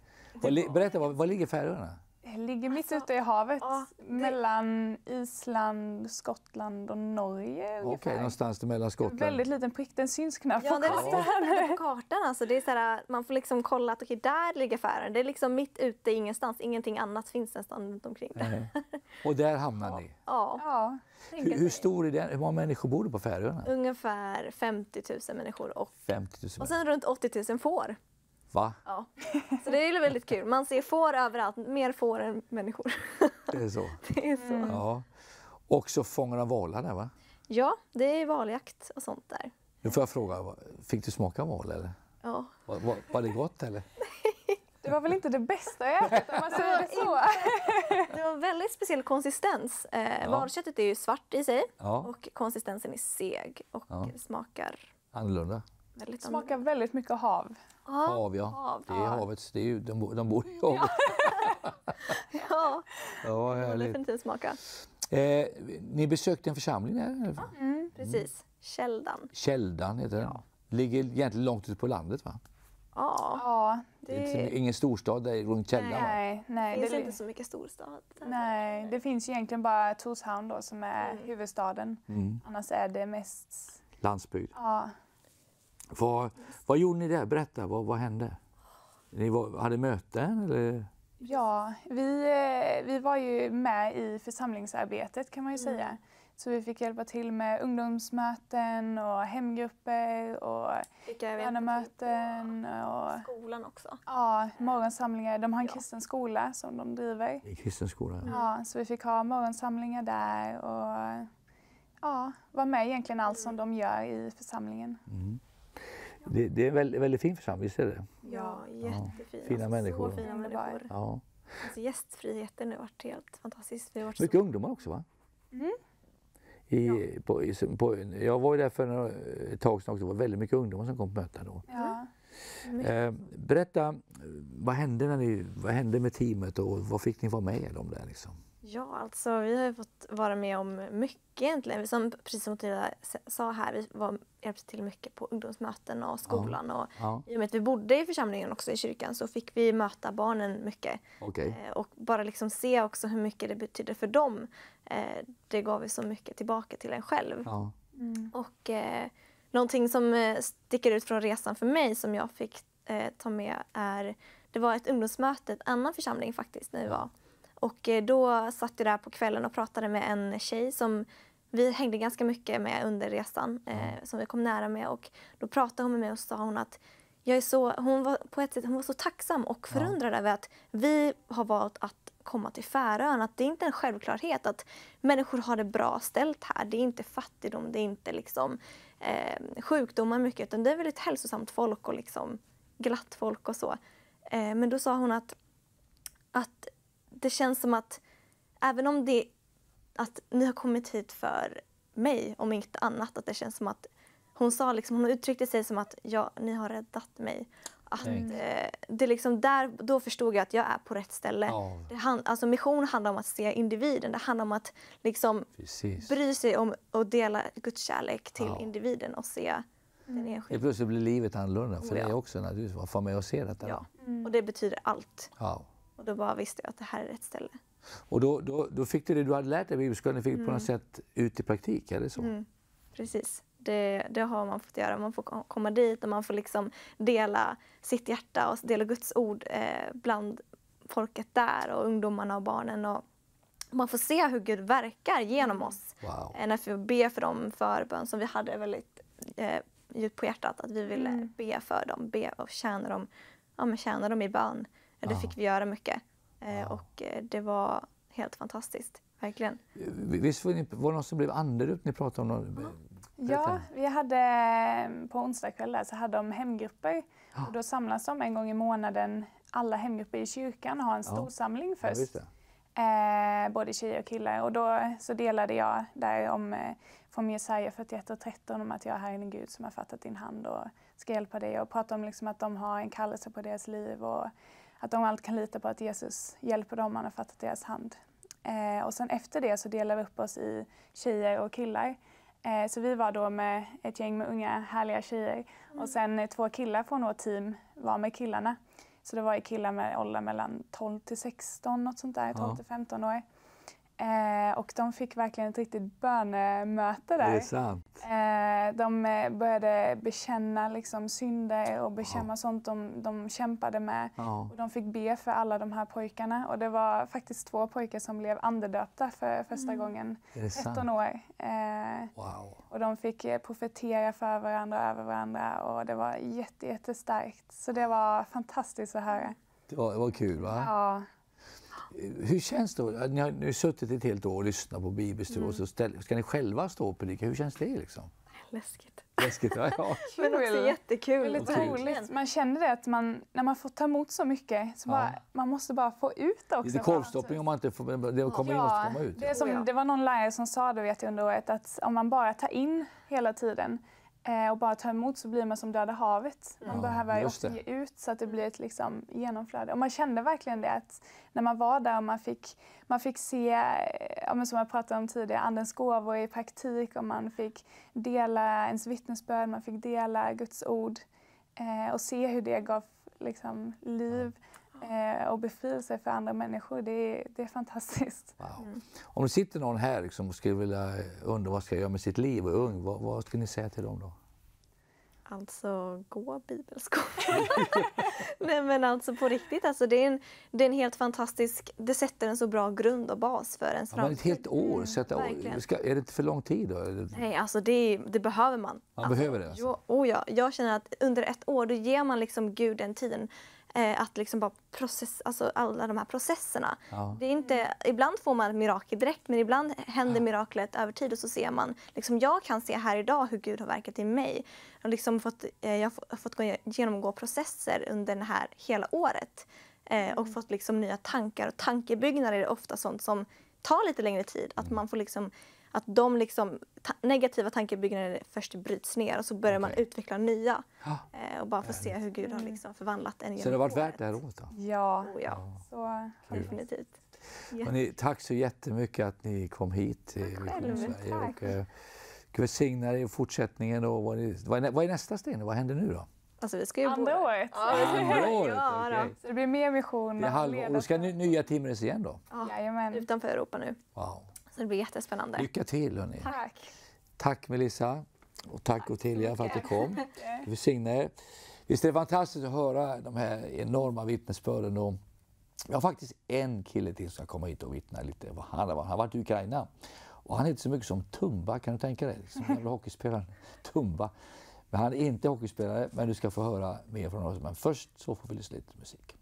Speaker 1: Berätta, var, var ligger Färöarna?
Speaker 4: ligger mitt alltså, ute i havet ah, det... mellan Island, Skottland och Norge Okej, ungefär.
Speaker 1: Okej, någonstans mellan Skottland. En väldigt
Speaker 4: liten prick, den syns knappt ja, på kartan. Ja, på kartan alltså. Det är så
Speaker 5: här, man får liksom kolla att okay, där ligger fären. Det är liksom mitt ute ingenstans, ingenting annat finns nästan runt omkring. Nej.
Speaker 1: Och där hamnar ja. ni?
Speaker 5: Ja. ja. Hur, hur,
Speaker 1: stor är den? Hur många människor bor det på Färöarna?
Speaker 5: Ungefär 50 000 människor och,
Speaker 1: 50 000 och sen
Speaker 5: runt 80 000 får. Va? Ja. Så det är väldigt kul. Man ser får överallt, mer får än människor.
Speaker 1: Det är så? Det är så. Mm. Ja. Och så fångar de valar där va?
Speaker 5: Ja, det är valjakt och sånt där.
Speaker 1: Nu får jag fråga, fick du smaka val eller? Ja. Var, var, var det gott eller? Nej.
Speaker 5: Det var väl inte det bästa jag ätit om man säger det så. Det var väldigt speciell konsistens. Eh, ja. Valköttet är ju svart i sig ja. och konsistensen är seg och ja. smakar... Annorlunda? Väldigt Smakar om... väldigt mycket hav. Ah, hav, ja. Hav, det är
Speaker 1: havet. det är ju, de, de bor i havet. ja, ja får definitivt smaka. Eh, ni besökte en församling där?
Speaker 5: Ja, mm, precis. Käldan.
Speaker 1: Käldan heter den. Ja. Ligger egentligen långt ute på landet va?
Speaker 4: Ja. ja det... det är ingen
Speaker 1: storstad där runt Källan
Speaker 4: nej, va? Nej, det finns det... inte så mycket storstad. Nej, det finns egentligen bara Torshamn då som är mm. huvudstaden. Mm. Annars är det mest... Landsbygd. Ja.
Speaker 1: Vad, vad gjorde ni där? Berätta, vad, vad hände? Ni var, hade möten? Eller?
Speaker 4: Ja, vi, eh, vi var ju med i församlingsarbetet kan man ju mm. säga. Så vi fick hjälpa till med ungdomsmöten och hemgrupper och bönemöten. Och, skolan också. Ja, morgonsamlingar. De har en ja. kristen skola som de driver. I
Speaker 1: kristen skola, ja.
Speaker 4: ja. Så vi fick ha morgonsamlingar där och ja, vara med egentligen allt som mm. de gör i församlingen.
Speaker 1: Mm. Det, det är en väldigt, väldigt fin församling, visst är det?
Speaker 4: Ja, jättefin. Alltså, ja, fina människor. Så fina människor. Ja. Alltså, gästfriheten har
Speaker 5: varit helt fantastisk. Varit Mycket
Speaker 1: så... ungdomar också va? Mm. I, ja. på, i, på, jag var ju där för några, ett tag sedan också. Det var väldigt mycket ungdomar som kom på möten då.
Speaker 5: Ja. Mm.
Speaker 1: Eh, berätta, vad hände, när ni, vad hände med teamet och vad fick ni vara med om där? Liksom?
Speaker 5: Ja, alltså vi har fått vara med om mycket egentligen. som, precis som Matilda sa här, vi var hjälpte till mycket på ungdomsmöten och skolan. Ja. Och ja. I och med att vi bodde i församlingen också i kyrkan så fick vi möta barnen mycket. Okay. Eh, och bara liksom se också hur mycket det betydde för dem. Eh, det gav ju så mycket tillbaka till en själv. Ja. Mm. Och eh, någonting som eh, sticker ut från resan för mig som jag fick eh, ta med är det var ett ungdomsmöte, i en annan församling faktiskt, när vi Och då satt jag där på kvällen och pratade med en tjej som vi hängde ganska mycket med under resan eh, mm. som vi kom nära med och då pratade hon med mig och sa hon att jag är så, hon var på ett sätt hon var så tacksam och förundrad ja. över att vi har valt att komma till Färöarna. det är inte en självklarhet att människor har det bra ställt här. Det är inte fattigdom, det är inte liksom, eh, sjukdomar mycket utan det är väldigt hälsosamt folk och liksom glatt folk och så. Eh, men då sa hon att, att det känns som att även om det att ni har kommit hit för mig, om inte annat. Att det känns som att hon sa liksom, hon uttryckte sig som att ja, ni har räddat mig. Att, eh, det liksom där, då förstod jag att jag är på rätt ställe. Ja. Det han, alltså mission handlar om att se individen. Det handlar om att liksom bry sig om och dela Guds kärlek till ja. individen och se mm. den enskilde.
Speaker 1: Plötsligt blir livet annorlunda för ja. det också naturligtvis. Vad får mig att se detta? Ja.
Speaker 5: Mm. Och det betyder allt. Ja. Och då bara visste jag att det här är rätt ställe.
Speaker 1: Och då, då, då fick du det du hade lärt dig i bibelskolan, fick mm. på något mm. sätt ut i praktik, eller så?
Speaker 5: Mm. Precis. Det, det, har man fått göra. Man får komma dit och man får liksom dela sitt hjärta och dela Guds ord eh, bland folket där och ungdomarna och barnen. Och man får se hur Gud verkar genom mm. oss. Wow. Eh, när vi ber för de förbön som vi hade väldigt eh, djupt på hjärtat att vi ville mm. be för dem, be och tjäna dem, ja, men tjäna dem i bön. Det Aha. fick vi göra mycket. Eh, ja. Och eh, det var
Speaker 4: helt fantastiskt, verkligen.
Speaker 1: Visst var, ni, var det någon som blev annorlunda ni pratade om? Någon,
Speaker 4: ja, vi hade mm, på onsdagskvällar så hade de hemgrupper. Ja. Ah. Och då samlas de en gång i månaden, alla hemgrupper i kyrkan och har en stor samling först. Eh, både tjejer och killar. Och då så delade jag där om eh, från Jesaja 41 och 13 om att jag är Herren Gud som har fattat din hand och ska hjälpa dig. Och pratade om liksom att de har en kallelse på deras liv och att de allt kan lita på att Jesus hjälper dem, han har fattat deras hand. Eh, och sen efter det så delade vi upp oss i tjejer och killar. Eh, så vi var då med ett gäng med unga härliga tjejer mm. och sen eh, två killar från vårt team var med killarna. Så det var ju killar med ålder mellan 12 till 16, något sånt där, 12 ja. till 15 år. Eh, och de fick verkligen ett riktigt bönemöte där. Det är sant. Eh, de eh, började bekänna liksom, synder och bekänna oh. sånt de, de kämpade med. Oh. Och de fick be för alla de här pojkarna. Och det var faktiskt två pojkar som blev andedöpta för första mm. gången. 13 år. Eh, wow. Och de fick eh, profetera för varandra över varandra. Och det var jätte, jättestarkt. Så det var fantastiskt att höra.
Speaker 1: Det var, det var kul va? Ja. Hur känns det? Ni har nu suttit ett helt år och lyssnat på bibelstudier mm. och så ställ, ska ni själva stå och predika. Hur känns det? liksom? Läskigt. Läskigt, ja. ja.
Speaker 4: Men också jättekul. Lite Man känner det att man, när man får ta emot så mycket så ja. man måste bara få ut det också. Lite
Speaker 1: korvstoppning om man inte får, det kommer ja. in måste komma ut. Det, som, det
Speaker 4: var någon lärare som sa det vet jag under året att om man bara tar in hela tiden Eh, och bara ta emot så blir man som döda havet. Man ja, behöver också ge ut så att det blir ett liksom, genomflöde. Och man kände verkligen det att när man var där och man fick, man fick se, eh, ja, som jag pratade om tidigare, Andens gåvor i praktik och man fick dela ens vittnesbörd, man fick dela Guds ord eh, och se hur det gav liksom, liv. Eh, och befrielse för andra människor, det är, det är fantastiskt. Wow. Mm.
Speaker 1: Om det sitter någon här liksom och skulle vilja eh, undra vad ska jag göra med sitt liv och ung, vad, vad ska ni säga till dem då?
Speaker 5: Alltså, gå Bibelskolan! Nej men alltså på riktigt, alltså, det, är en, det är en helt fantastisk, det sätter en så bra grund och bas för ens framtid. Ja, men ett
Speaker 1: helt år, sätta, mm, ska, är det inte för lång tid då?
Speaker 5: Nej, alltså det, det behöver man.
Speaker 3: Man alltså, behöver det?
Speaker 1: Alltså.
Speaker 5: Jo, oh ja, jag känner att under ett år, då ger man liksom Gud den tiden. Eh, att liksom bara process, alltså alla de här processerna. Ja. Det är inte, ibland får man ett mirakel direkt men ibland händer ja. miraklet över tid och så ser man, liksom, jag kan se här idag hur Gud har verkat i mig. Jag har, liksom fått, eh, jag har fått genomgå processer under det här hela året eh, och mm. fått liksom nya tankar och tankebyggnader är ofta sånt som tar lite längre tid. Att mm. man får liksom att de liksom, ta negativa tankebyggnader först bryts ner och så börjar okay. man utveckla nya. Eh, och bara få se hur Gud har mm. liksom
Speaker 4: förvandlat en genom Så det har varit
Speaker 1: värt det här året? Då?
Speaker 4: Ja, oh, ja. Oh. Så, Kul. definitivt. Ni,
Speaker 1: tack så jättemycket att ni kom hit till Själv, Sverige. Tack. Och, eh, Gud välsigna er i fortsättningen. Och vad, är, vad, är, nästa steg? Vad händer nu då?
Speaker 4: Alltså, vi ska ju Andra bo... året. Ja, Andra året ja, Så det blir mer mission. Det är halv... Och
Speaker 1: ska ni nya Timres igen då?
Speaker 4: Ja, Jajamän.
Speaker 5: utanför Europa nu. Wow. Det blir jättespännande. Lycka till hörni. Tack.
Speaker 1: Tack Melissa och tack, tack Ottilia för att du kom. Du er. Visst är det fantastiskt att höra de här enorma vittnesbörden om jag har faktiskt en kille till som ska komma hit och vittna lite. Han har, varit i Ukraina. Och han är inte så mycket som Tumba, kan du tänka dig? Som jävla hockeyspelaren Tumba. Men han är inte hockeyspelare, men du ska få höra mer från oss. Men först så får vi lyssna lite musik.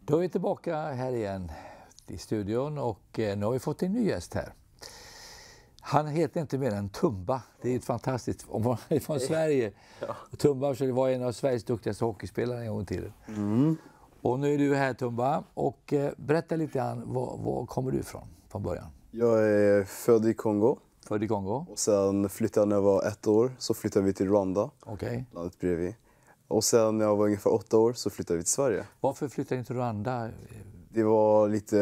Speaker 1: Då är vi tillbaka här igen i studion och eh, nu har vi fått en ny gäst här. Han heter inte mer än Tumba. Det är ett fantastiskt från Sverige. Ja. Tumba var en av Sveriges duktigaste hockeyspelare en gång i tiden. Mm. Och nu är du här Tumba. Och eh, berätta lite grann, var, var kommer du ifrån
Speaker 6: från början? Jag är född i Kongo. Född i Kongo. Och sen flyttade jag när jag var ett år, så flyttade vi till Rwanda, okay. landet bredvid. Och sen när jag var ungefär åtta år så flyttade vi till Sverige. Varför flyttade ni till Rwanda? det var lite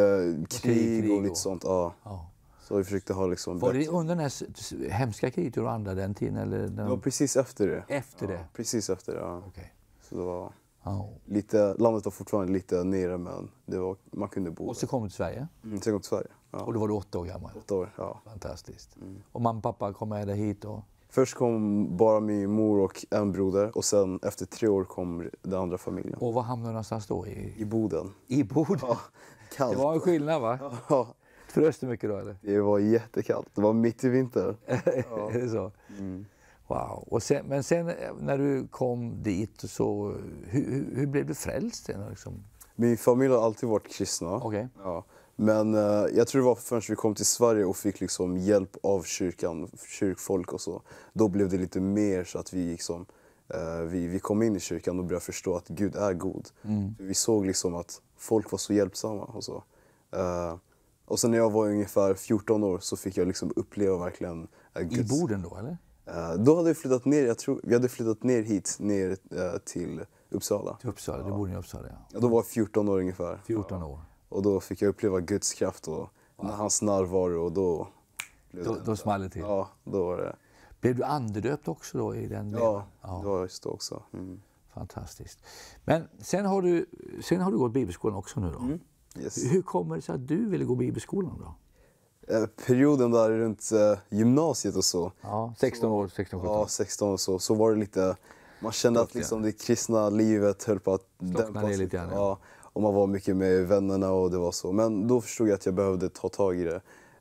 Speaker 6: krig, krig, och lite och... sånt. Ja. ja. Så vi försökte ha liksom... Var det
Speaker 1: under den här hemska kriget i Rwanda den tiden? Eller den... Det var
Speaker 6: precis efter det. Efter det? precis efter det, ja. Okay. Så det var... Oh. Lite, landet var fortfarande lite nere, men det var, man kunde bo Och så kom du till Sverige? Mm, sen kom till Sverige. Ja. Och då var du åtta år gammal? Åtta år, ja. Fantastiskt. Mm.
Speaker 1: Och mamma och pappa kom med dig hit? Och...
Speaker 6: Först kom bara min mor och en broder och sen efter tre år kom den andra familjen.
Speaker 1: Och var hamnade du någonstans då? I, I Boden. I Boden? Ja, kallt. Det var en skillnad va? Ja. Frös det mycket då eller?
Speaker 6: Det var jättekallt. Det var mitt i vinter. Ja.
Speaker 1: är det så? Mm. Wow. Och sen, men sen eh, när du kom dit, så, eh, hur, hur blev du frälst? Liksom?
Speaker 6: Min familj har alltid varit kristna. Okay. Ja. Men eh, jag tror det var förrän vi kom till Sverige och fick liksom hjälp av kyrkan, kyrkfolk och så. Då blev det lite mer så att vi, liksom, eh, vi, vi kom in i kyrkan och började förstå att Gud är god. Mm. Vi såg liksom att folk var så hjälpsamma och så. Eh, och sen när jag var ungefär 14 år så fick jag liksom uppleva verkligen eh, Guds... I Boden då eller? Eh, då hade vi flyttat ner, jag tror, vi hade flyttat ner hit, ner eh, till Uppsala. Till Uppsala, ja. det borde i Uppsala ja. ja. Då var jag 14 år ungefär. 14 år. Och då fick jag uppleva Guds kraft och wow. hans närvaro och då... Då, då small det till? Ja, då var det... Blev du andedöpt också då i den Ja, ja. det var just då också. Mm.
Speaker 1: Fantastiskt. Men sen har, du, sen har du gått bibelskolan också nu då? Mm. Yes. Hur kommer det sig att du ville gå bibelskolan då?
Speaker 6: Eh, perioden där runt eh, gymnasiet och så. Ja, 16 år, 16, 17. Ja, 16 och så. Så var det lite, man kände Klart, att liksom ja. det kristna livet höll på att dämpas. lite grann. Ja. ja och man var mycket med vännerna och det var så. Men då förstod jag att jag behövde ta tag i det.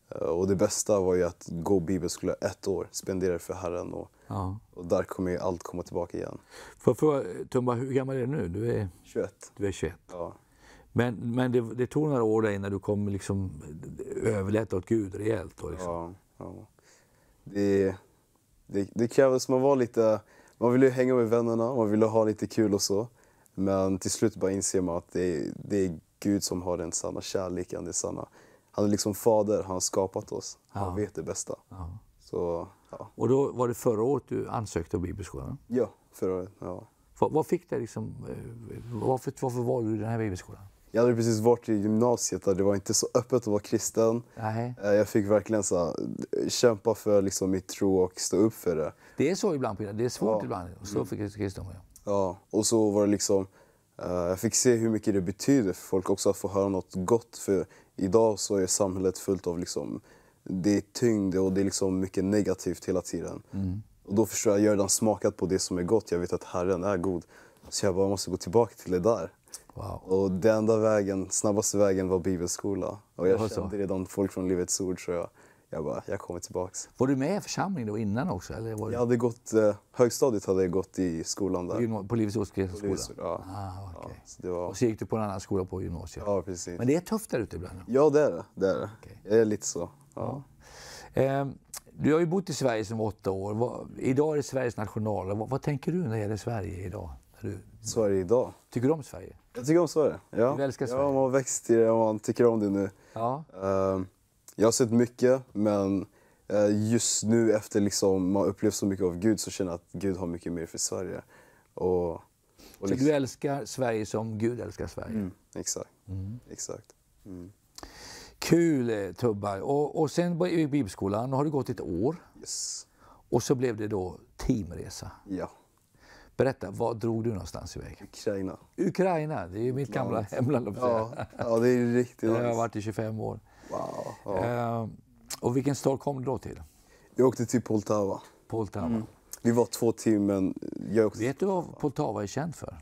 Speaker 6: Eh, och det bästa var ju att gå bibelskola ett år, spendera för Herren. Och, ja. och där kommer allt komma tillbaka igen. Får jag fråga, Tumba, hur gammal är du nu? Du är 21. Du är 21. Ja. Men, men det, det, tog några år innan du kom liksom överlätt åt Gud rejält? Då, liksom. Ja. ja. Det, det, det krävdes, man var lite... Man ville hänga med vännerna, man ville ha lite kul och så. Men till slut bara inser man att det är, det är Gud som har den sanna kärleken. Det sanna. Han är liksom fader, han har skapat oss. Han vet det bästa. Ja. Så, ja. Och då var det förra året du ansökte om bibelskolan? Ja, förra året. Ja. Vad, fick
Speaker 1: det liksom, eh, varför, varför valde du den här bibelskolan?
Speaker 6: Jag hade precis varit i gymnasiet där det var inte så öppet att vara kristen. Nej. Eh, jag fick verkligen så kämpa för liksom, mitt tro och stå upp för det.
Speaker 1: Det är så ibland, det är svårt ja. ibland att stå upp för kristendomen.
Speaker 6: Ja, och så var det liksom... Uh, jag fick se hur mycket det betyder för folk också att få höra något gott. För idag så är samhället fullt av liksom, det är tyngd och det är liksom mycket negativt hela tiden. Mm. Och då förstår jag, jag har redan smakat på det som är gott, jag vet att Herren är god. Så jag bara måste gå tillbaka till det där. Wow. Och den enda vägen, snabbaste vägen var bibelskola. Och jag kände redan folk från Livets Ord tror jag jag bara, jag kommer tillbaka.
Speaker 1: Var du med i församlingen då innan också? Eller var du... Jag hade
Speaker 6: gått, eh, högstadiet hade jag gått i skolan där. På Livets Ords kristna skola? Ja. Ah, okay. ja så det var... Och så gick du på en annan skola på gymnasiet? Ja, precis. Men det är tufft där ute ibland? Ja, det är det. Det är, det. Okay. Det är lite så.
Speaker 1: Ja. ja. Eh, du har ju bott i Sverige som åtta år. Vad, idag är det Sveriges national. Vad, vad tänker du när det gäller Sverige idag?
Speaker 6: Du... Sverige idag? Tycker du om Sverige? Jag tycker om Sverige. Ja. Du älskar Sverige? Ja, man har växt i det och man tycker om det nu. Ja. Um, jag har sett mycket, men eh, just nu efter liksom, man upplevt så mycket av Gud så känner jag att Gud har mycket mer för Sverige. Och, och liksom... Så du älskar
Speaker 1: Sverige som Gud älskar Sverige? Mm,
Speaker 6: exakt. Mm. exakt. Mm.
Speaker 1: Kul eh, Tubbar! Och, och sen i bibelskolan har du gått ett år. Yes. Och så blev det då teamresa. Ja. Berätta, var drog du någonstans
Speaker 6: iväg? Ukraina.
Speaker 1: Ukraina, det är ju mitt gamla hemland. Ja, ja, det är riktigt. Där jag har varit i 25 år. Wow. Ja. Eh, och vilken stad kom du då till?
Speaker 6: Jag åkte till Poltava. Poltava. Mm. Vi var två timmen. Jag åkte... Vet du vad Poltava är känt
Speaker 1: för?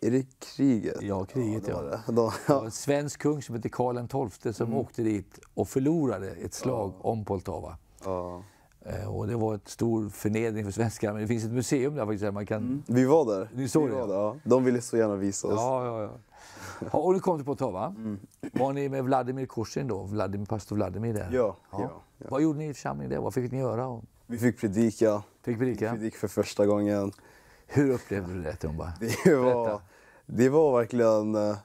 Speaker 1: Är det kriget? Ja, kriget. Ja, det ja. Det. ja. en svensk kung som hette Karl XII som mm. åkte dit och förlorade ett slag ja. om Poltava. Ja. Eh, och det var en stor förnedring för svenskar. Men det finns ett museum där faktiskt. Man kan... Mm. Vi
Speaker 6: var där. Ni såg Vi det? Var där, ja. De ville så gärna visa oss. Ja, ja, ja. Ja, och ni kom till Poltava. Mm. Var ni
Speaker 1: med Vladimir Korsin då? Vladimir, pastor Vladimir där? Ja, ja. ja, ja. Vad gjorde ni i församlingen där? Vad fick ni göra?
Speaker 6: Vi fick predika. Fick predika? Vi predik för första gången. Hur upplevde du det, Tomba? Det var, det var verkligen... Eh,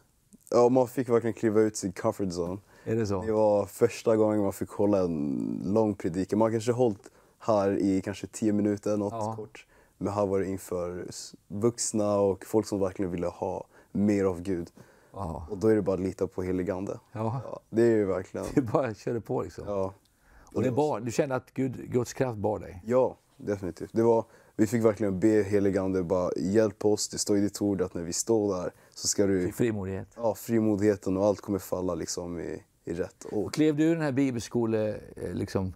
Speaker 6: ja, man fick verkligen kliva ut sin comfort zone. Är det så? Det var första gången man fick hålla en lång predikan. Man kanske hållit här i kanske tio minuter, något ja. kort. Men här var det inför vuxna och folk som verkligen ville ha mer av Gud. Ja. Och då är det bara att lita på heligande. Ja. ja det är ju verkligen... Du bara körde på liksom. Ja. Och, det bar, du kände att Gud, Guds kraft bar dig? Ja, definitivt. Det var, vi fick verkligen be heligande, bara hjälp oss. Det står i ditt ord att när vi står där så ska du... Frimodighet. Ja, frimodigheten och allt kommer falla liksom i, i rätt år.
Speaker 1: Och klev du ur den här bibelskolebubblan eh, liksom,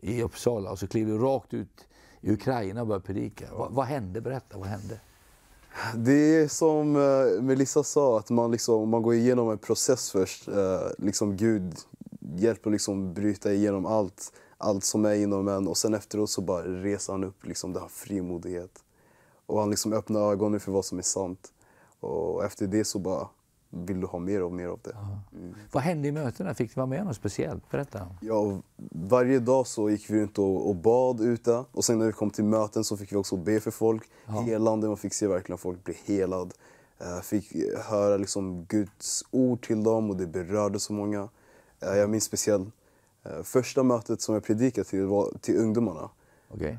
Speaker 1: i Uppsala och så klev du rakt ut i Ukraina och började predika. Ja. Vad, vad hände? Berätta, vad hände?
Speaker 6: Det är som eh, Melissa sa, att man, liksom, man går igenom en process först. Eh, liksom Gud hjälper liksom bryta igenom allt, allt som är inom en och sen efteråt så bara reser han upp liksom den här frimodighet. Och han liksom öppnar ögonen för vad som är sant. Och efter det så bara vill du ha mer och mer av det.
Speaker 1: Mm. Vad hände i mötena? Fick du vara med om något speciellt? Berätta.
Speaker 6: Ja, varje dag så gick vi runt och, och bad ute. Och sen när vi kom till möten så fick vi också be för folk. Ja. Helande, man fick se verkligen folk bli helad. Uh, fick höra liksom Guds ord till dem och det berörde så många. Uh, jag minns speciellt uh, första mötet som jag predikade till var till ungdomarna. Okay.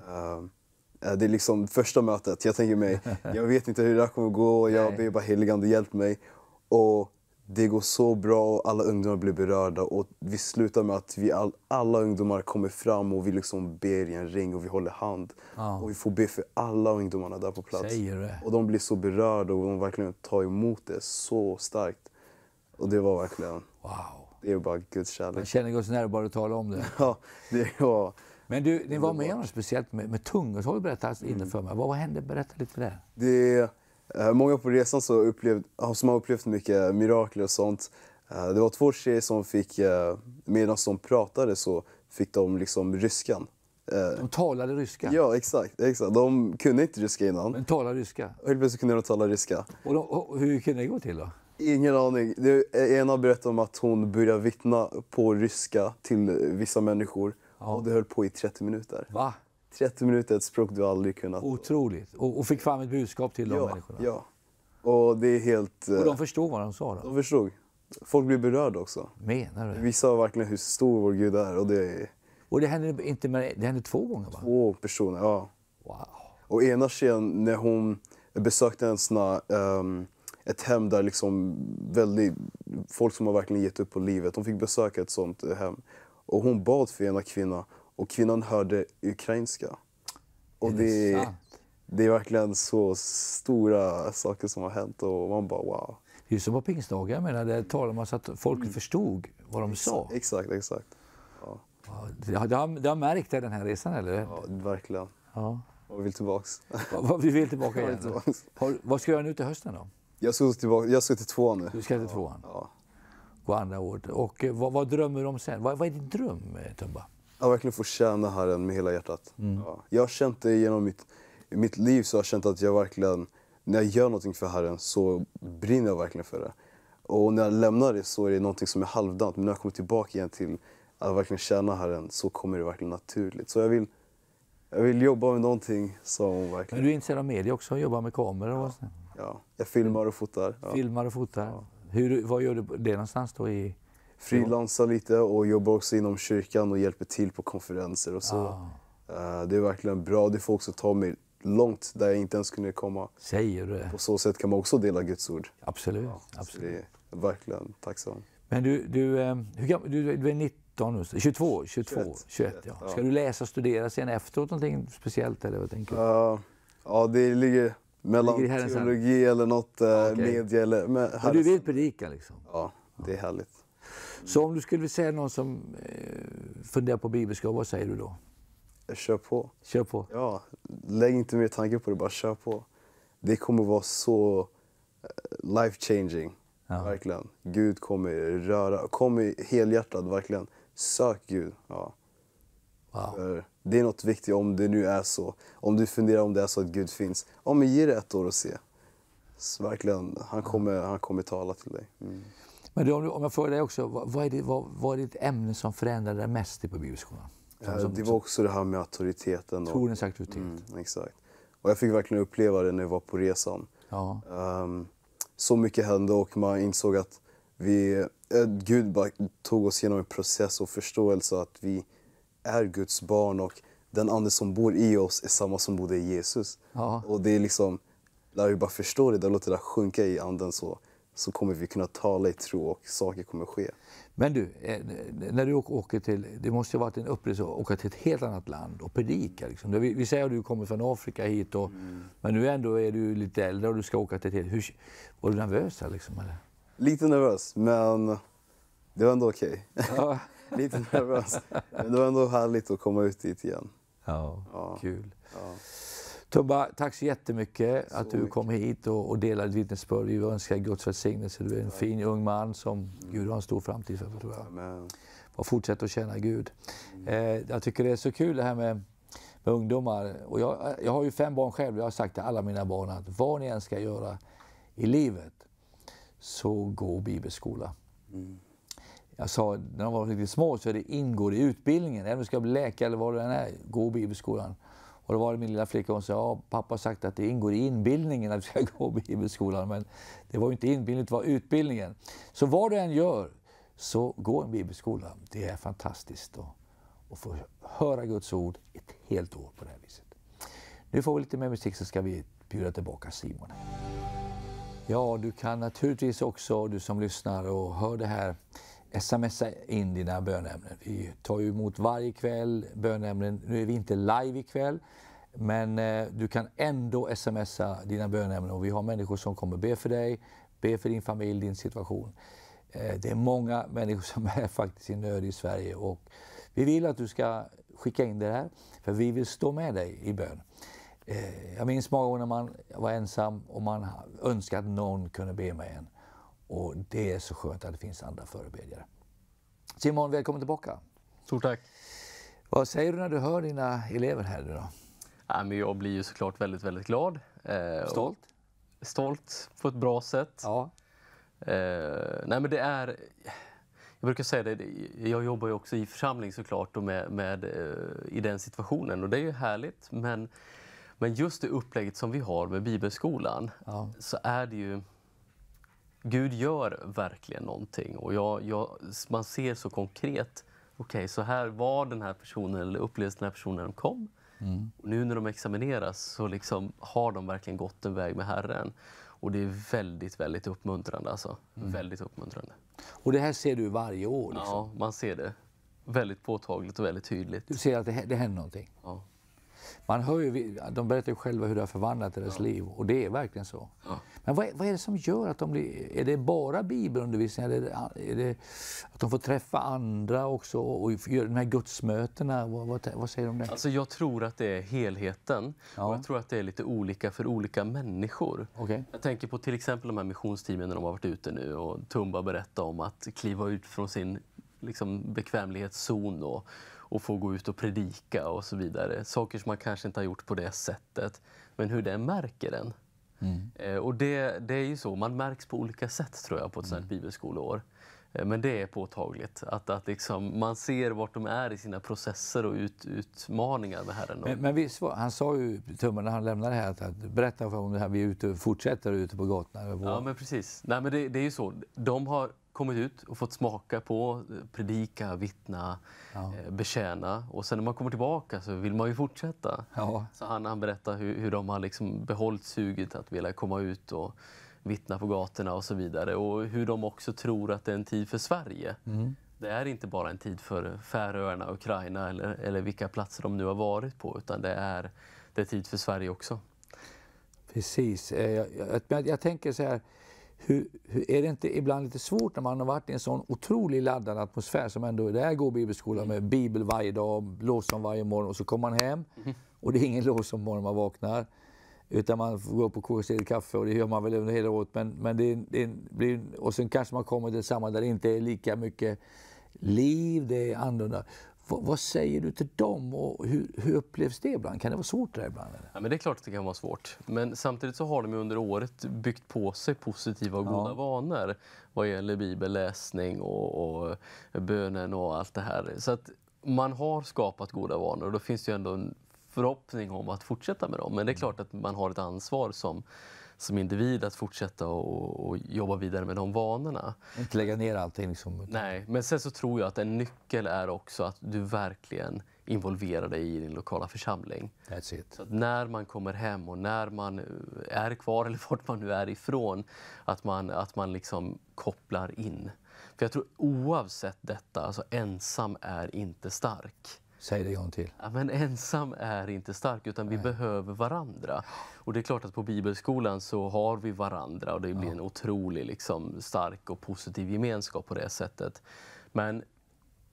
Speaker 6: Det är liksom första mötet. Jag tänker mig, jag vet inte hur det här kommer att gå. Jag ber bara heligande, hjälp mig. Och det går så bra och alla ungdomar blir berörda. Och vi slutar med att vi all, alla ungdomar kommer fram och vi liksom ber i en ring och vi håller hand. Ah. Och vi får be för alla ungdomarna där på plats. Och de blir så berörda och de verkligen tar emot det så starkt. Och det var verkligen... Wow. Det är bara Guds kärlek. Man känner Guds närvaro bara tala om det. ja, det var... Men
Speaker 1: du, ni var med om något speciellt med, med tungotal berättades alltså mm. inne för mig. Vad, vad hände? Berätta lite för
Speaker 6: Det Eh, många på resan så upplevt, som har upplevt mycket mirakler och sånt. Eh, det var två tjejer som fick, eh, medan de pratade så fick de liksom ryskan. De talade ryska? Ja, exakt. exakt. De kunde inte ryska innan. Men talade ryska? helt plötsligt kunde de tala ryska.
Speaker 1: Och, de, och hur kunde det gå till då?
Speaker 6: Ingen aning. Ena berättade om att hon började vittna på ryska till vissa människor. Ja. Och det höll på i 30 minuter. Va? 30 minuter ett språk du aldrig kunnat. Otroligt.
Speaker 1: Och, och fick fram ett budskap till de ja, människorna.
Speaker 6: Ja. Och det är helt... Och de eh, förstod vad de sa då? De förstod. Folk blev berörda också. Menar du? Vissa verkligen hur stor vår Gud är. Och det, och det hände, inte med, det hände två gånger va? Två personer, ja. Wow. Och ena tjejen, när hon besökte en sån um, ett hem där liksom väldigt, folk som har verkligen gett upp på livet. Hon fick besöka ett sånt eh, hem. Och hon bad för ena kvinnan och kvinnan hörde ukrainska. Och det, är, det är verkligen så stora saker som har hänt och man bara wow.
Speaker 1: Det är som på pingstdagar, där talar man så att folk mm. förstod vad de sa. Exakt, exakt. Ja. Ja, du, har, du har märkt det den här resan, eller? Ja, verkligen. Ja. Och vill tillbaks. Vi vill tillbaka igen. Vill tillbaks. Har, vad ska du göra nu till hösten
Speaker 6: då? Jag ska, tillbaka, jag ska till tvåan nu. Du ska till tvåan? Ja. Gå andra året. Och
Speaker 1: eh, vad, vad drömmer du om sen? Vad, vad är din dröm,
Speaker 6: eh, Tumba? Ja, verkligen få tjäna Herren med hela hjärtat. Mm. Ja. Jag har känt det genom mitt, mitt liv, så jag känt att jag verkligen, när jag gör någonting för Herren så brinner jag verkligen för det. Och när jag lämnar det så är det någonting som är halvdant, men när jag kommer tillbaka igen till att verkligen tjäna Herren så kommer det verkligen naturligt. Så jag vill, jag vill jobba med någonting som verkligen... Men du är
Speaker 1: intresserad av media också, jobbar med kameror och ja.
Speaker 6: ja, jag filmar och fotar.
Speaker 1: Ja. Filmar och fotar. Ja. Hur, vad gör du det någonstans då? I
Speaker 6: frilansar lite och jobbar också inom kyrkan och hjälper till på konferenser och så. Ah. Eh, det är verkligen bra. Det får också ta mig långt där jag inte ens kunde komma.
Speaker 1: Säger du På
Speaker 6: så sätt kan man också dela Guds ord. Absolut. Ja, absolut. Det är verkligen tacksam.
Speaker 1: Men du, du, ehm, hur gammal, du, du är 19 nu, 22? 22 21. 21 ja. ja. Ska du läsa och studera sen efteråt någonting
Speaker 6: speciellt eller vad tänker du? Uh, ja, det ligger mellan det ligger teologi eller något, eh, ah, okay. media eller... Men, du vill
Speaker 1: predika liksom?
Speaker 6: Ja, det är härligt.
Speaker 1: Så om du skulle säga någon som eh, funderar på bibelskap, vad säger du då?
Speaker 6: Kör på. Kör på. Ja, lägg inte mer tanke på det, bara kör på. Det kommer vara så eh, life changing. Ja. Verkligen. Gud kommer röra, kommer helhjärtat verkligen. Sök Gud. Ja. Wow. det är något viktigt om det nu är så. Om du funderar om det är så att Gud finns. ja, men ge det ett år och se. Så verkligen, han kommer, han kommer tala till dig. Mm.
Speaker 1: Men du, om jag frågar dig också, vad är, det, vad, vad är ditt ämne som förändrade dig mest på bibelskolan? Eh, som, det var
Speaker 6: också det här med auktoriteten. Då. auktoritet. Mm, exakt. Och jag fick verkligen uppleva det när jag var på resan. Ja. Um, så mycket hände och man insåg att vi, eh, Gud bara tog oss genom en process och förståelse att vi är Guds barn och den ande som bor i oss är samma som bodde i Jesus. Ja. Och det är liksom, lär vi bara förstå det, där låter det sjunka i anden så så kommer vi kunna tala i tro och saker kommer ske.
Speaker 1: Men du, eh, när du åker till, det måste ju varit en upplevelse att åka till ett helt annat land och predika. Liksom. Vi, vi säger att du kommer från Afrika hit, och, mm. men nu ändå är du lite äldre
Speaker 6: och du ska åka till ett helt... Hur, var du nervös här, liksom, eller? Lite nervös, men det var ändå okej. Okay. Ja. lite nervös, men det var ändå härligt att komma ut dit igen. Ja, ja.
Speaker 2: kul. Ja.
Speaker 6: Tumba, tack så jättemycket så att du mycket. kom
Speaker 1: hit och, och delade ditt vittnesbörd. Vi önskar Guds välsignelse. Du är en fin ung man som mm. Gud har en stor framtid för. Tror jag. Och fortsätt att tjäna Gud. Mm. Eh, jag tycker det är så kul det här med, med ungdomar. Och jag, eh, jag har ju fem barn själv. Jag har sagt till alla mina barn att vad ni än ska göra i livet så gå bibelskola. Mm. Jag sa när de var riktigt små så det ingår i utbildningen. Även om du ska bli läkare eller vad du än är, gå bibelskolan. Och då var det min lilla flicka som sa, ja pappa har sagt att det ingår i inbildningen att vi ska gå bibelskolan. Men det var ju inte inbildningen, det var utbildningen. Så vad du än gör, så gå en bibelskola. Det är fantastiskt då. att få höra Guds ord ett helt år på det här viset. Nu får vi lite mer musik så ska vi bjuda tillbaka Simon. Ja, du kan naturligtvis också, du som lyssnar och hör det här, smsa in dina bönämnen. Vi tar ju emot varje kväll bönämnen. Nu är vi inte live ikväll, men eh, du kan ändå smsa dina bönämnen och vi har människor som kommer be för dig, be för din familj, din situation. Eh, det är många människor som är faktiskt i nöd i Sverige och vi vill att du ska skicka in det här, för vi vill stå med dig i bön. Eh, jag minns många gånger när man var ensam och man önskade att någon kunde be med en. Och det är så skönt att det finns andra förebedjare. Simon, välkommen tillbaka. Stort tack. Vad säger du när du hör dina elever här nu
Speaker 2: Ja, men jag blir ju såklart väldigt, väldigt glad. Eh, stolt? Stolt på ett bra sätt. Ja. Eh, nej, men det är... Jag brukar säga det, jag jobbar ju också i församling såklart och med, med eh, i den situationen och det är ju härligt. Men, men just det upplägget som vi har med bibelskolan ja. så är det ju Gud gör verkligen någonting och jag, jag, man ser så konkret, okej okay, så här var den här personen, eller upplevdes den här personen när de kom. Mm. Nu när de examineras så liksom har de verkligen gått en väg med Herren. Och det är väldigt, väldigt uppmuntrande. Alltså. Mm. Väldigt uppmuntrande. Och det här ser du varje år? Liksom. Ja, man ser det. Väldigt påtagligt och väldigt tydligt.
Speaker 1: Du ser att det, det händer någonting? Ja. Man hör ju, de berättar ju själva hur det har förvandlat deras ja. liv och det är verkligen så. Ja. Men vad är, vad är, det som gör att de blir... Är det bara bibelundervisning? Är det, är det att de får träffa andra också och, göra de här gudsmötena? Vad, vad, vad, säger du om det?
Speaker 2: Alltså jag tror att det är helheten. Ja. Och jag tror att det är lite olika för olika människor. Okay. Jag tänker på till exempel de här missionsteamen när de har varit ute nu och Tumba berättade om att kliva ut från sin liksom, bekvämlighetszon. Då och få gå ut och predika och så vidare. Saker som man kanske inte har gjort på det sättet. Men hur den märker den. Mm. Eh, och det, det, är ju så, man märks på olika sätt tror jag på ett sånt här mm. bibelskoleår. Eh, men det är påtagligt, att, att liksom, man ser vart de är i sina processer och ut, utmaningar med Herren. Men, men
Speaker 1: visst, han sa ju, Tummen, när han lämnade här, att, berätta om det här, vi är ute,
Speaker 2: fortsätter ute på gatorna. Ja, men precis. Nej, men det, det är ju så, de har kommit ut och fått smaka på, eh, predika, vittna, ja. Eh, betjäna. Och sen när man kommer tillbaka så vill man ju fortsätta. Ja. Så han, han berättar hur, hur de har liksom behållit suget att vilja komma ut och vittna på gatorna och så vidare. Och hur de också tror att det är en tid för Sverige. Mm. Det är inte bara en tid för Färöarna, Ukraina eller, eller vilka platser de nu har varit på, utan det är, det är tid för Sverige också. Precis. Eh, jag,
Speaker 1: jag, jag tänker så här, hur, hur, är det inte ibland lite svårt när man har varit i en sån otroligt laddad atmosfär som ändå är. Där går bibelskolan med bibel varje dag, lovsång varje morgon och så kommer man hem mm-hmm. och det är ingen lovsång morgon man vaknar. Utan man får gå upp och koka sig kaffe och det gör man väl under hela året. Men, men det, det blir, och sen kanske man kommer till ett sammanhang där det inte är lika mycket liv, det är annorlunda. Vad, säger du till dem och hur, hur, upplevs det ibland? Kan det vara svårt det ibland? Eller?
Speaker 2: Ja, men det är klart att det kan vara svårt. Men samtidigt så har de under året byggt på sig positiva och goda ja. vanor vad gäller bibelläsning och, och bönen och allt det här. Så att man har skapat goda vanor och då finns det ju ändå en förhoppning om att fortsätta med dem. Men det är mm. klart att man har ett ansvar som som individ att fortsätta och, och jobba vidare med de vanorna. Inte lägga ner allting. Liksom. Nej, men sen så tror jag att en nyckel är också att du verkligen involverar dig i din lokala församling. That's it. Så när man kommer hem och när man eh, är kvar eller vart man nu är ifrån, att man, att man liksom kopplar in. För jag tror oavsett detta, alltså ensam är inte stark. Säg det en gång till. Ja, men ensam är inte stark, utan vi Nej. behöver varandra. Och det är klart att på bibelskolan så har vi varandra och det blir ja. en otroligt liksom, stark och positiv gemenskap på det sättet. Men,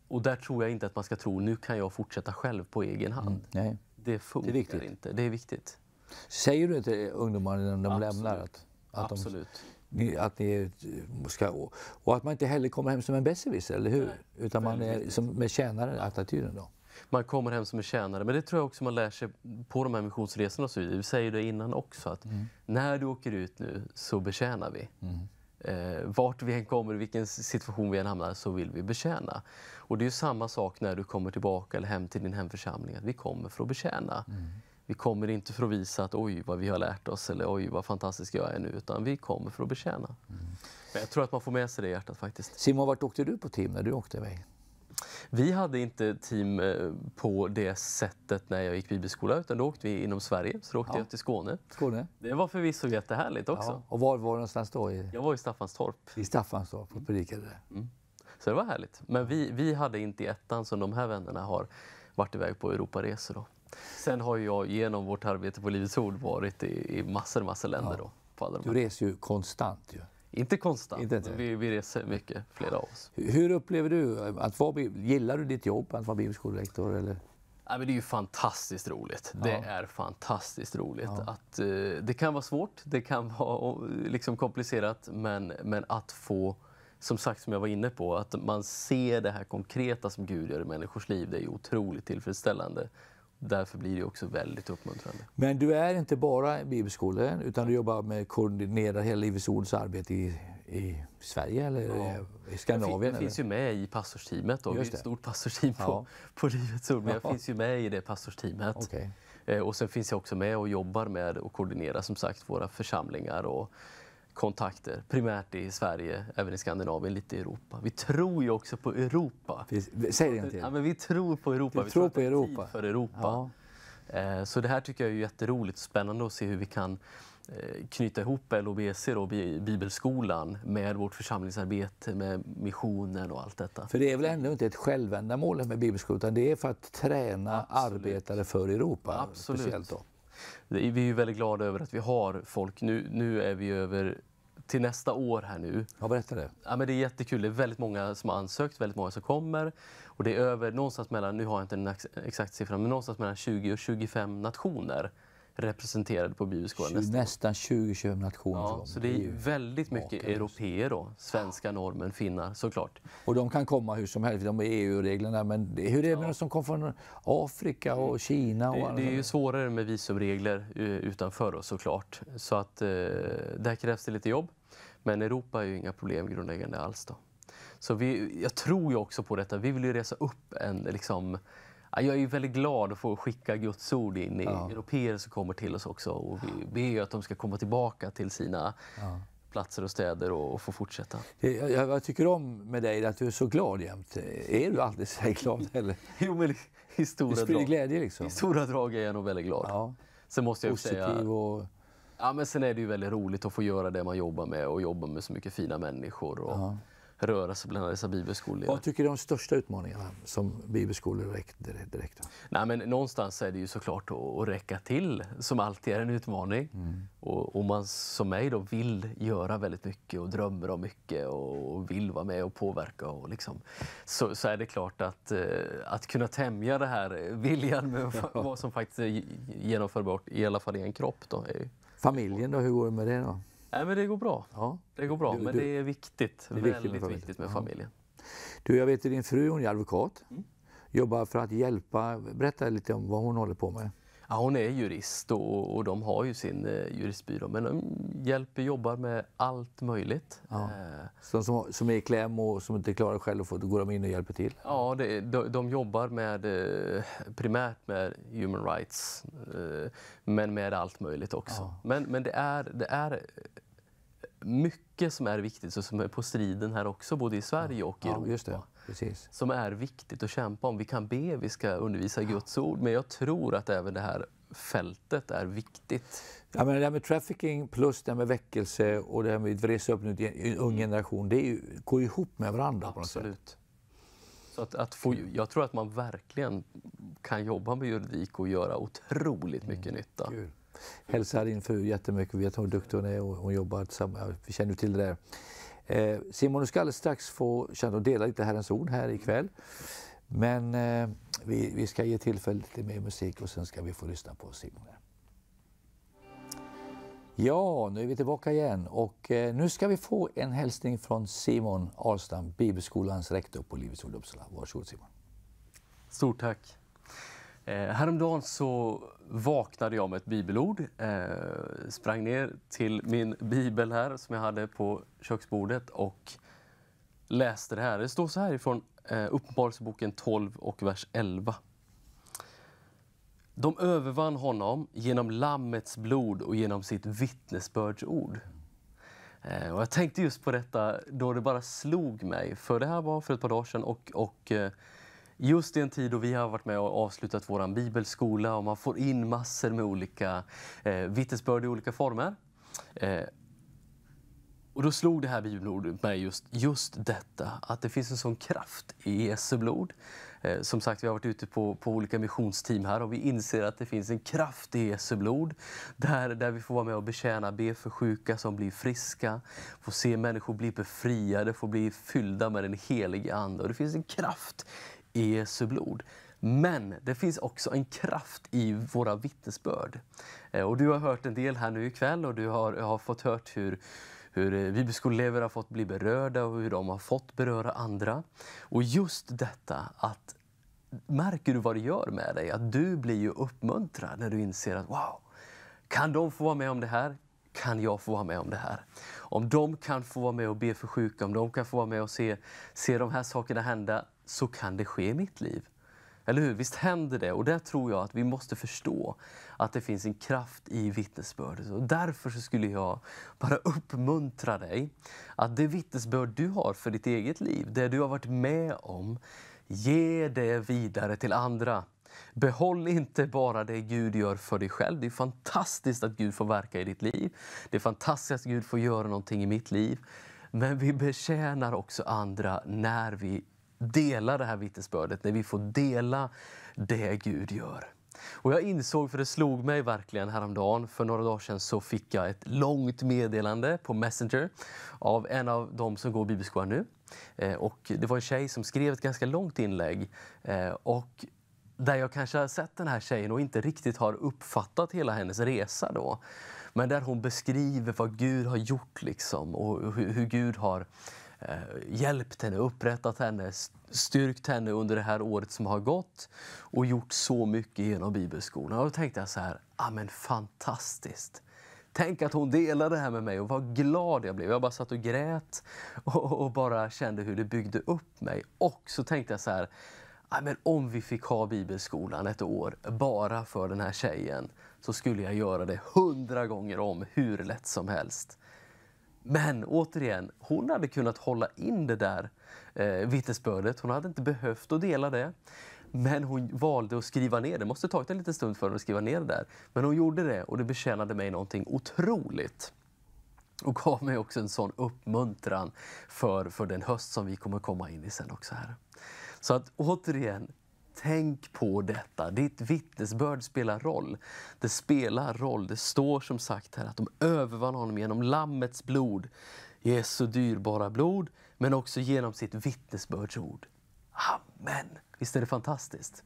Speaker 2: och där tror jag inte att man ska tro, nu kan jag fortsätta själv på egen hand. Mm. Det funkar det är inte. Det är viktigt. Säger du det till ungdomarna när de Absolut. lämnar att, att Absolut.
Speaker 1: De att ni ska, och att man inte heller kommer hem som en besserwisser, eller hur? Nej, Utan man är som med tjänaren-attityden då
Speaker 2: man kommer hem som en tjänare. Men det tror jag också man lär sig på de här missionsresorna. Och så vidare. Vi säger det innan också, att mm. när du åker ut nu så betjänar vi. Mm. Eh, vart vi än kommer, vilken situation vi än hamnar, så vill vi betjäna. Och det är ju samma sak när du kommer tillbaka eller hem till din hemförsamling, att vi kommer för att betjäna. Mm. Vi kommer inte för att visa att oj vad vi har lärt oss eller oj vad fantastisk jag är nu, utan vi kommer för att betjäna. Mm. Men jag tror att man får med sig det i hjärtat faktiskt. Simon, vart åkte du på team när du åkte iväg? Vi hade inte team eh, på det sättet när jag gick bibelskola utan då åkte vi inom Sverige, så då åkte ja. jag till Skåne. Skåne. Det var förvisso jättehärligt också. Ja. Och var var du någonstans då? I...
Speaker 1: Jag var i Staffanstorp. I Staffanstorp och mm. predikade
Speaker 2: Mm. Så det var härligt. Men vi, vi hade inte i ettan som de här vännerna har varit iväg på Europaresor. Då. Sen har jag genom vårt arbete på Livets Ord varit i, i massor, massor länder. Ja. Då, på alla du reser ju konstant. Ju. Inte konstant, inte, inte. Vi, vi reser mycket, flera av oss. Hur
Speaker 1: upplever du eh, att vara Gillar du ditt jobb, att vara bibelskolelektor? Eller?
Speaker 2: Ja, men det är ju fantastiskt roligt. Ja. Det är fantastiskt roligt. Ja. Att, eh, det kan vara svårt, det kan vara liksom komplicerat, men, men att få som sagt, som jag var inne på, att man ser det här konkreta som Gud gör i människors liv, det är otroligt tillfredsställande därför blir det också väldigt uppmuntrande.
Speaker 1: Men du är inte bara bibelskolan utan du jobbar med att koordinera hela Livets Ords arbete i, i Sverige eller ja. i Skandinavien? Jag, finns
Speaker 2: eller? ju med i pastorsteamet. Vi är ett stort pastorsteam ja. på, på Livets Ord, men jag ja. finns ju med i det pastorsteamet. Okay. Eh, och sen finns jag också med och jobbar med och koordinerar som sagt våra församlingar och kontakter, primärt i Sverige, även i Skandinavien, lite i Europa. Vi tror ju också på Europa. Säg det till. Ja, men vi tror på Europa. Du vi tror på Europa. för Europa. Ja. Eh, så det här tycker jag är jätteroligt och spännande att se hur vi kan eh, knyta ihop LOBC, då, Bibelskolan, med vårt församlingsarbete, med missionen och allt detta.
Speaker 1: För det är väl ändå inte ett självändamål med Bibelskolan, utan det är för att träna Absolut. arbetare
Speaker 2: för Europa? Absolut. Speciellt då. Vi är ju väldigt glada över att vi har folk. Nu, nu är vi över till nästa år här nu. Ja, berätta det. Ja, men det är jättekul. Det är väldigt många som har ansökt, väldigt många som kommer. Och det är över någonstans mellan, nu har jag inte den exakta siffran, men någonstans mellan 20 och 25 nationer representerade på Bibelskolan.
Speaker 1: Nästan 20-25 nationer. Ja, så det är
Speaker 2: väldigt mycket europeer då, svenska, ja. norrmän, finnar såklart. Och de
Speaker 1: kan komma hur som helst, de är EU-reglerna, men hur är det med ja. de som kommer från Afrika och Kina? Och det, det är ju
Speaker 2: svårare med visumregler eh, utanför oss såklart. Så att eh, där krävs det lite jobb. Men Europa är ju inga problem grundläggande alls. Då. Så vi, jag tror ju också på detta. Vi vill ju resa upp en... Liksom, jag är väldigt glad att få skicka Guds ord in i ja. européer som kommer till oss också. Och vi ber att de ska komma tillbaka till sina ja. platser och städer och, och få fortsätta.
Speaker 1: Jag, jag, tycker om med dig att du är så
Speaker 2: glad jämt. Är du alltid så här glad? Eller? jo, men i stora, drag, glädje, liksom. i stora drag är jag nog väldigt glad. Ja. Sen måste jag Positiv säga... Och Ja, men sen är det ju väldigt roligt att få göra det man jobbar med och jobba med så mycket fina människor och ja. röra sig bland dessa bibelskolor. Vad
Speaker 1: tycker du är de största utmaningarna som bibelskolor direkt?
Speaker 2: Nej, men någonstans är det ju såklart att räcka till, som alltid är en utmaning. Mm. Och, och, man som mig då vill göra väldigt mycket och drömmer om mycket och, vill vara med och påverka. Och liksom, så, så är det klart att, eh, att kunna tämja den här eh, viljan med vad som faktiskt är genomförbart, i alla fall i en kropp, då,
Speaker 1: är Familjen då, hur går det med det då?
Speaker 2: Nej, men det går bra. Ja. Det går bra, du, men du, det är viktigt. Det är viktigt väldigt med viktigt med familjen. Du, jag vet att din fru hon är advokat. Mm. Jobbar för att hjälpa. Berätta lite om vad hon håller på med. Ja, hon är jurist och, och de har ju sin eh, juristbyrå men de hjälper, jobbar med allt möjligt. Ja. Eh, Så som, som är i kläm och som inte klarar själv,
Speaker 1: då går de in och hjälper till?
Speaker 2: Ja, det, de, de jobbar med, eh, primärt med human rights eh, men med allt möjligt också. Ja. Men, men det är, det är mycket som är viktigt, så som är på striden här också, både i Sverige och i ja, Europa. Precis. Som är viktigt att kämpa om. Vi kan be, vi ska undervisa Guds ord, men jag tror att även det här fältet är viktigt. Ja, men det här med trafficking plus det här med
Speaker 1: väckelse och det här med att resa upp en ung generation, det är ju, går ihop med varandra Absolut.
Speaker 2: Så att, att få, jag tror att man verkligen kan jobba med juridik och göra otroligt mycket mm. nytta. Kul
Speaker 1: hälsar din fru jättemycket. Vi vet hur duktig hon är och hon jobbar tillsammans. Vi känner till det där. Eh, Simon, du ska alldeles strax få känna och dela lite Herrens ord här ikväll. Men eh, vi, vi ska ge tillfälle till mer musik och sen ska vi få lyssna på Simon. Ja, nu är vi tillbaka igen och eh, nu ska vi få en hälsning från Simon Ahlstam, Bibelskolans rektor
Speaker 2: på Livets Ord Uppsala. Varsågod Simon. Stort tack. Eh, häromdagen så vaknade jag med ett bibelord. Eh, sprang ner till min bibel här som jag hade på köksbordet och läste det här. Det står så här ifrån eh, Uppenbarelseboken 12 och vers 11. De övervann honom genom Lammets blod och genom sitt vittnesbördsord. Eh, och jag tänkte just på detta då det bara slog mig, för det här var för ett par dagar sedan och, och eh, just i en tid då vi har varit med och avslutat vår bibelskola och man får in massor med olika eh, vittnesbörd i olika former. Eh, och då slog det här bibelordet mig just, just detta, att det finns en sån kraft i Jesu blod. Eh, som sagt, vi har varit ute på, på olika missionsteam här och vi inser att det finns en kraft i Jesu blod. Där, där vi får vara med och betjäna, be för sjuka som blir friska, få se människor bli befriade, få bli fyllda med den helige Ande. Och det finns en kraft Jesu blod. Men det finns också en kraft i våra vittnesbörd. Eh, och du har hört en del här nu ikväll och du har, har fått hört hur, hur eh, bibelskoleelever har fått bli berörda och hur de har fått beröra andra. Och just detta att märker du vad det gör med dig? Att du blir ju uppmuntrad när du inser att wow, kan de få vara med om det här? Kan jag få vara med om det här? Om de kan få vara med och be för sjuka, om de kan få vara med och se, se de här sakerna hända, så kan det ske i mitt liv. Eller hur? Visst händer det? Och där tror jag att vi måste förstå att det finns en kraft i vittnesbördet. Och därför skulle jag bara uppmuntra dig att det vittnesbörd du har för ditt eget liv, det du har varit med om, ge det vidare till andra. Behåll inte bara det Gud gör för dig själv. Det är fantastiskt att Gud får verka i ditt liv. Det är fantastiskt att Gud får göra någonting i mitt liv. Men vi betjänar också andra när vi dela det här vittnesbördet, när vi får dela det Gud gör. Och jag insåg, för det slog mig verkligen häromdagen, för några dagar sedan så fick jag ett långt meddelande på Messenger av en av dem som går bibelskolan nu. Eh, och det var en tjej som skrev ett ganska långt inlägg. Eh, och där jag kanske har sett den här tjejen och inte riktigt har uppfattat hela hennes resa då. Men där hon beskriver vad Gud har gjort liksom och hur Gud har Eh, hjälpt henne, upprättat henne, styrkt henne under det här året som har gått och gjort så mycket genom bibelskolan. Och då tänkte jag så här, amen ah, fantastiskt! Tänk att hon delade det här med mig och vad glad jag blev. Jag bara satt och grät och, bara kände hur det byggde upp mig. Och så tänkte jag så här, ah, men om vi fick ha bibelskolan ett år bara för den här tjejen så skulle jag göra det hundra gånger om hur lätt som helst. Men återigen, hon hade kunnat hålla in det där eh, vittnesbördet. Hon hade inte behövt att dela det. Men hon valde att skriva ner det. Det måste tagit en liten stund för henne att skriva ner det där. Men hon gjorde det och det betjänade mig någonting otroligt. Och gav mig också en sån uppmuntran för, för den höst som vi kommer komma in i sen också här. Så att återigen, Tänk på detta. Ditt vittnesbörd spelar roll. Det spelar roll. Det står som sagt här att de övervann honom genom Lammets blod, Jesu dyrbara blod, men också genom sitt vittnesbördsord. Amen! Visst är det fantastiskt?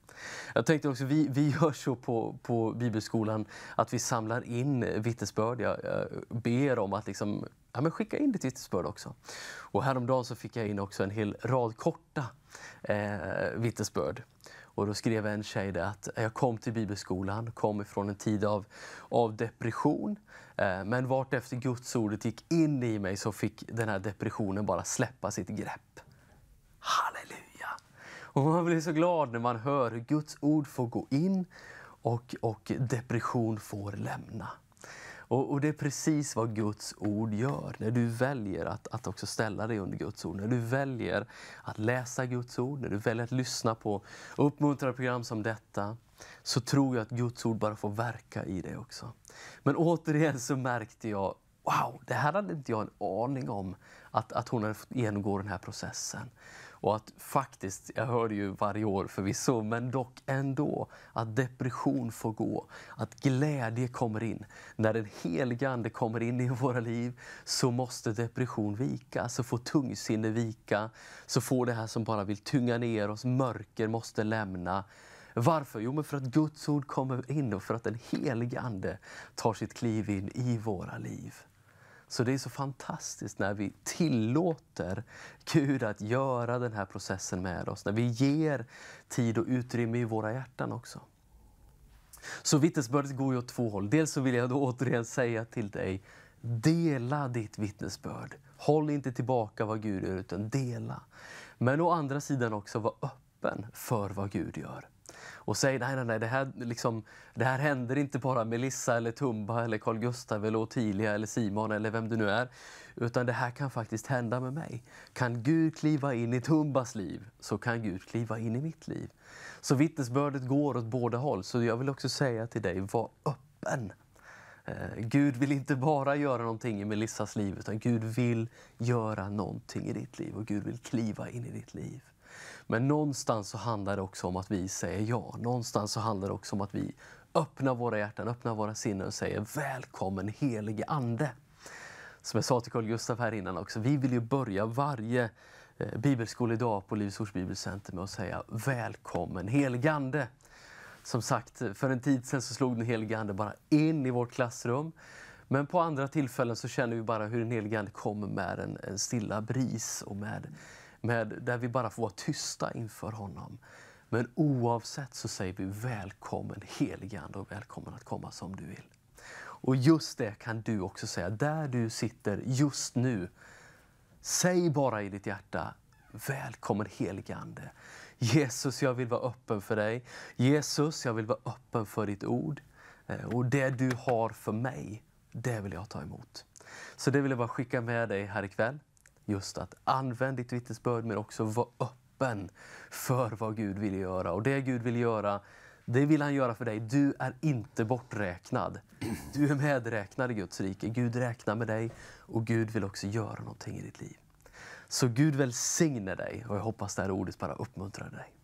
Speaker 2: Jag tänkte också, vi, vi gör så på, på bibelskolan att vi samlar in vittnesbörd. Jag, jag ber om att liksom, ja, men skicka in ditt vittnesbörd också. Och häromdagen så fick jag in också en hel rad korta eh, vittnesbörd. Och då skrev en tjej det att eh, jag kom till bibelskolan, kom ifrån en tid av, av depression. Eh, men vart efter Guds ordet gick in i mig så fick den här depressionen bara släppa sitt grepp. Halleluja! Och man blir så glad när man hör hur Guds ord får gå in och, och depression får lämna. Och, och, det är precis vad Guds ord gör. När du väljer att, att också ställa dig under Guds ord, när du väljer att läsa Guds ord, när du väljer att lyssna på uppmuntrande program som detta, så tror jag att Guds ord bara får verka i dig också. Men återigen så märkte jag, wow, det här hade inte jag en aning om, att, att hon hade fått genomgå den här processen. Och att faktiskt, jag hör det ju varje år förvisso, men dock ändå, att depression får gå. Att glädje kommer in. När den helige Ande kommer in i våra liv så måste depression vika, så får tungsinne vika, så får det här som bara vill tynga ner oss, mörker måste lämna. Varför? Jo, men för att Guds ord kommer in och för att den helige Ande tar sitt kliv in i våra liv. Så det är så fantastiskt när vi tillåter Gud att göra den här processen med oss, när vi ger tid och utrymme i våra hjärtan också. Så vittnesbördet går ju åt två håll. Dels så vill jag då återigen säga till dig, dela ditt vittnesbörd. Håll inte tillbaka vad Gud gör, utan dela. Men å andra sidan också, var öppen för vad Gud gör och säger nej, nej, nej, det här, liksom, det här händer inte bara Melissa eller Tumba eller Carl Gustav eller Ottilia eller Simon eller vem du nu är. Utan det här kan faktiskt hända med mig. Kan Gud kliva in i Tumbas liv så kan Gud kliva in i mitt liv. Så vittnesbördet går åt båda håll. Så jag vill också säga till dig, var öppen. Eh, Gud vill inte bara göra någonting i Melissas liv, utan Gud vill göra någonting i ditt liv och Gud vill kliva in i ditt liv. Men någonstans så handlar det också om att vi säger ja. Någonstans så handlar det också om att vi öppnar våra hjärtan, öppnar våra sinnen och säger välkommen helige Ande. Som jag sa till Carl Gustaf här innan också, vi vill ju börja varje eh, bibelskoledag på Livs Ords Bibelcenter med att säga välkommen helige Ande. Som sagt, för en tid sedan så slog den helige Ande bara in i vårt klassrum. Men på andra tillfällen så känner vi bara hur den helige Ande kommer med en, en stilla bris och med med, där vi bara får vara tysta inför honom. Men oavsett så säger vi välkommen heligande och välkommen att komma som du vill. Och just det kan du också säga, där du sitter just nu. Säg bara i ditt hjärta, välkommen heligande. Jesus, jag vill vara öppen för dig. Jesus, jag vill vara öppen för ditt ord. Eh, och det du har för mig, det vill jag ta emot. Så det vill jag bara skicka med dig här ikväll just att använd ditt vittnesbörd men också vara öppen för vad Gud vill göra. Och det Gud vill göra, det vill han göra för dig. Du är inte borträknad. Du är medräknad i Guds rike. Gud räknar med dig och Gud vill också göra någonting i ditt liv. Så Gud välsigne dig och jag hoppas det här ordet bara uppmuntrar dig.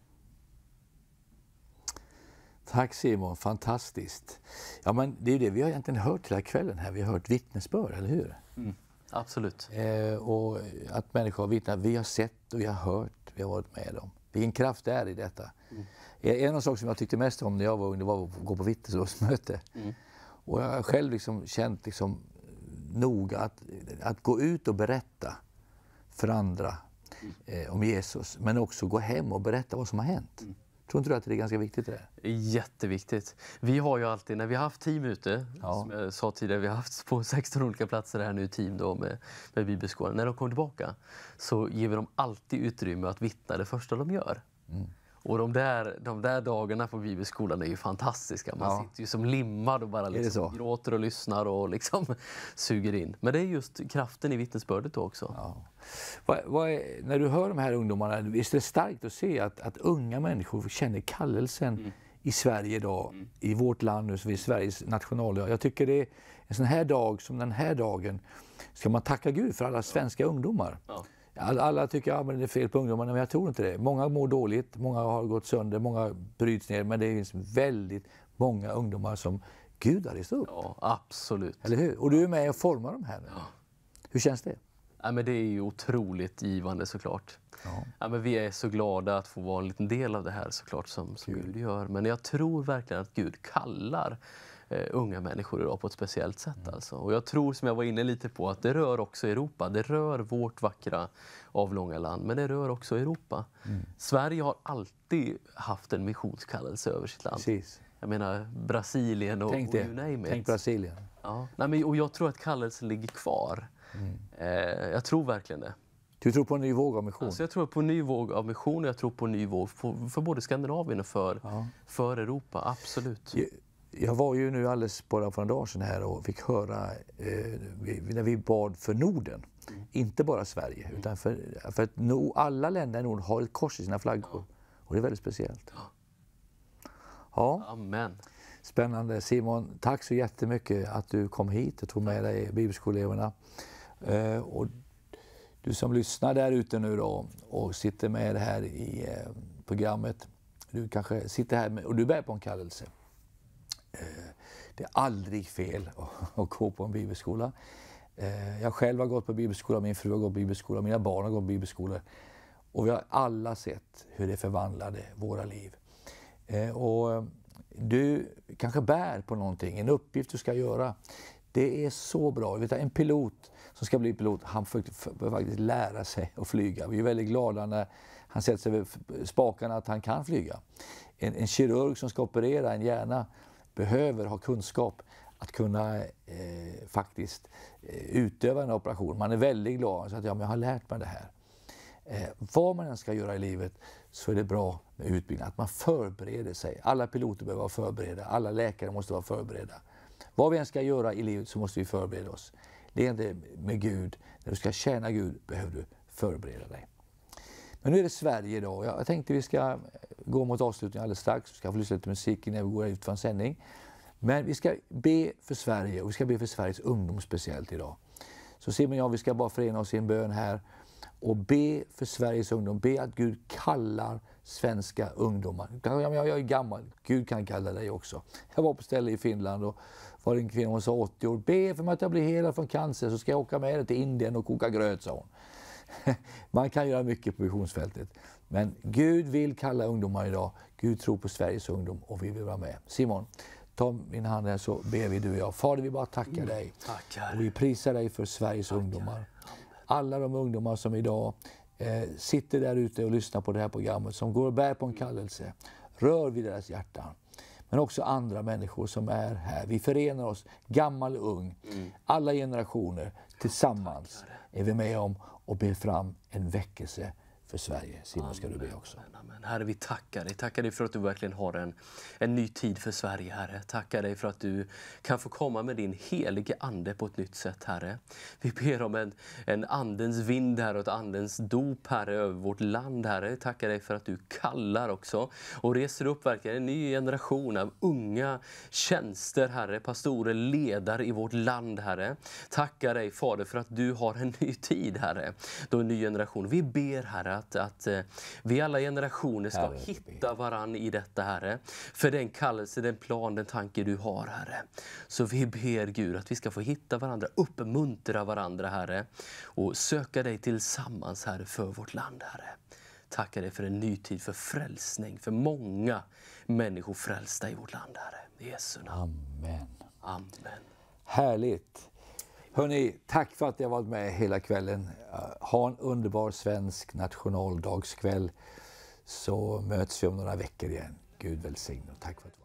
Speaker 2: Tack Simon,
Speaker 1: fantastiskt. Ja, men det är det vi har egentligen hört hela kvällen här. Vi har hört vittnesbörd, eller hur? Mm. Absolut. Eh, och att människor har vittnat. Vi har sett och vi har hört, vi har varit med om. Vilken kraft det är i detta. Mm. Eh, en av de som jag tyckte mest om när jag var ung, det var att gå på vittnesmöte. Mm. Och jag har själv liksom känt liksom nog att, att gå ut och berätta för andra mm. eh, om Jesus, men också gå hem och berätta vad som har hänt. Mm. Tror inte du att det är ganska viktigt? Det?
Speaker 2: Jätteviktigt. Vi har ju alltid, när vi har haft team ute, ja. som jag sa tidigare, vi har haft på 16 olika platser här nu team då med, med bibelskolan. När de kommer tillbaka så ger vi dem alltid utrymme att vittna det första de gör. Mm. Och de där, de där dagarna på bibelskolan är ju fantastiska. Man ja. sitter ju som limmad och bara liksom gråter och lyssnar och liksom suger in. Men det är just kraften i vittnesbördet också. Ja. Vad, vad är, när du hör de här ungdomarna, visst är det
Speaker 1: starkt att se att, att unga människor känner kallelsen mm. i Sverige idag, mm. i vårt land nu, som är Sveriges nationaldag. Jag tycker det är en sån här dag som den här dagen ska man tacka Gud för alla svenska ja. ungdomar. Ja alla tycker att ja, det är fel på ungdomarna, men jag tror inte det. Många mår dåligt, många har gått sönder, många bryts ner. Men det finns väldigt många ungdomar som Gud
Speaker 2: har rest upp. Ja, absolut.
Speaker 1: Eller hur? Och du är med och formar de här nu. Ja. Hur känns det?
Speaker 2: Ja, men det är ju otroligt givande såklart. Ja. Ja, men vi är så glada att få vara en liten del av det här såklart som, som Gud gör. Men jag tror verkligen att Gud kallar Eh, unga människor idag på ett speciellt sätt. Mm. Alltså. Och jag tror, som jag var inne lite på, att det rör också Europa. Det rör vårt vackra avlånga land, men det rör också Europa. Mm. Sverige har alltid haft en missionskallelse över sitt land. Precis. Jag menar Brasilien och, Tänk det. och you name it. Tänk Brasilien. Ja. Nej, men, och jag tror att kallelsen ligger kvar. Mm. Eh, jag tror verkligen det. Du tror på en ny våg av mission? Alltså jag tror på en ny våg av mission och jag tror på en ny våg för, för både Skandinavien och för, ja. för Europa. Absolut
Speaker 1: jag var ju nu alldeles bara för en dag sedan här och fick höra eh, när vi bad för Norden. Mm. Inte bara Sverige, mm. utan för, för att no, alla länder i Norden har ett kors i sina flaggor. Ja. Och det är väldigt speciellt. Ja. Amen. Spännande. Simon, tack så jättemycket att du kom hit och tog med dig bibelskoleeleverna. Eh, och du som lyssnar där ute nu då och sitter med här i eh, programmet. Du kanske sitter här med, och du bär på en kallelse. Eh, det är aldrig fel att gå på en bibelskola. Eh, jag själv har gått på bibelskola, min fru har gått på bibelskola, mina barn har gått på bibelskola. Och vi har alla sett hur det förvandlade våra liv. Eh, och du kanske bär på någonting, en uppgift du ska göra. Det är så bra. Vet en pilot som ska bli pilot, han behöver faktiskt lära sig att flyga. Vi är väldigt glada när han sätter sig vid spakarna att han kan flyga. En, en kirurg som ska operera en hjärna, behöver ha kunskap att kunna eh, faktiskt eh, utöva en operation. Man är väldigt glad så att ja, men jag har lärt mig det här. Eh, vad man än ska göra i livet så är det bra med utbildning, att man förbereder sig. Alla piloter behöver vara förberedda, alla läkare måste vara förberedda. Vad vi än ska göra i livet så måste vi förbereda oss. Det är inte med Gud. När du ska tjäna Gud behöver du förbereda dig. Men nu är det Sverige idag. Jag tänkte vi ska gå mot avslutning alldeles strax. Vi ska få lyssna lite musik innan vi går ut för sändning. Men vi ska be för Sverige och vi ska be för Sveriges ungdom speciellt idag. Så Simon och jag, vi ska bara förena oss i en bön här och be för Sveriges ungdom. Be att Gud kallar svenska ungdomar. Jag är gammal, Gud kan kalla dig också. Jag var på ställe i Finland och var en kvinna, hon sa 80 år. Be för mig att jag blir helad från cancer så ska jag åka med dig till Indien och koka gröt, sa hon. Man kan göra mycket på visionsfältet. Men Gud vill kalla ungdomar idag. Gud tror på Sveriges ungdom och vi vill vara med. Simon, ta min hand här så ber vi du och jag. Fader, vi bara tackar mm. dig. Tackar. Och vi prisar dig för Sveriges tackar. ungdomar. Alla de ungdomar som idag eh, sitter där ute och lyssnar på det här programmet, som går och bär på en mm. kallelse. Rör vid deras hjärtan men också andra människor som är här. Vi förenar oss, gammal och ung, mm. alla generationer, tillsammans är vi med om och ber fram en väckelse för Sverige. Simon ska du be
Speaker 2: också. Herre, vi tackar dig. Tackar dig för att du verkligen har en, en ny tid för Sverige, Herre. Tackar dig för att du kan få komma med din helige Ande på ett nytt sätt, Herre. Vi ber om en, en Andens vind, Herre, och ett Andens dop, Herre, över vårt land, Herre. Tackar dig för att du kallar också och reser upp verkligen en ny generation av unga tjänster, Herre, pastorer, ledare i vårt land, Herre. Tackar dig, Fader, för att du har en ny tid, Herre, då en ny generation. Vi ber, Herre, att, att eh, vi alla generationer generationer ska hitta varann i detta, Herre. För den kallelse, den plan, den tanke du har, Herre. Så vi ber Gud att vi ska få hitta varandra, uppmuntra varandra, Herre. Och söka dig tillsammans, Herre, för vårt land, Herre. Tackar dig för en ny tid för frälsning, för många människor frälsta i vårt land, Herre. I Jesu namn. Amen. Amen. Härligt. Hörni, tack för att ni har
Speaker 1: varit med hela kvällen. Ha en underbar svensk nationaldagskväll så möts vi om några veckor igen. Gud välsigne och tack för att du var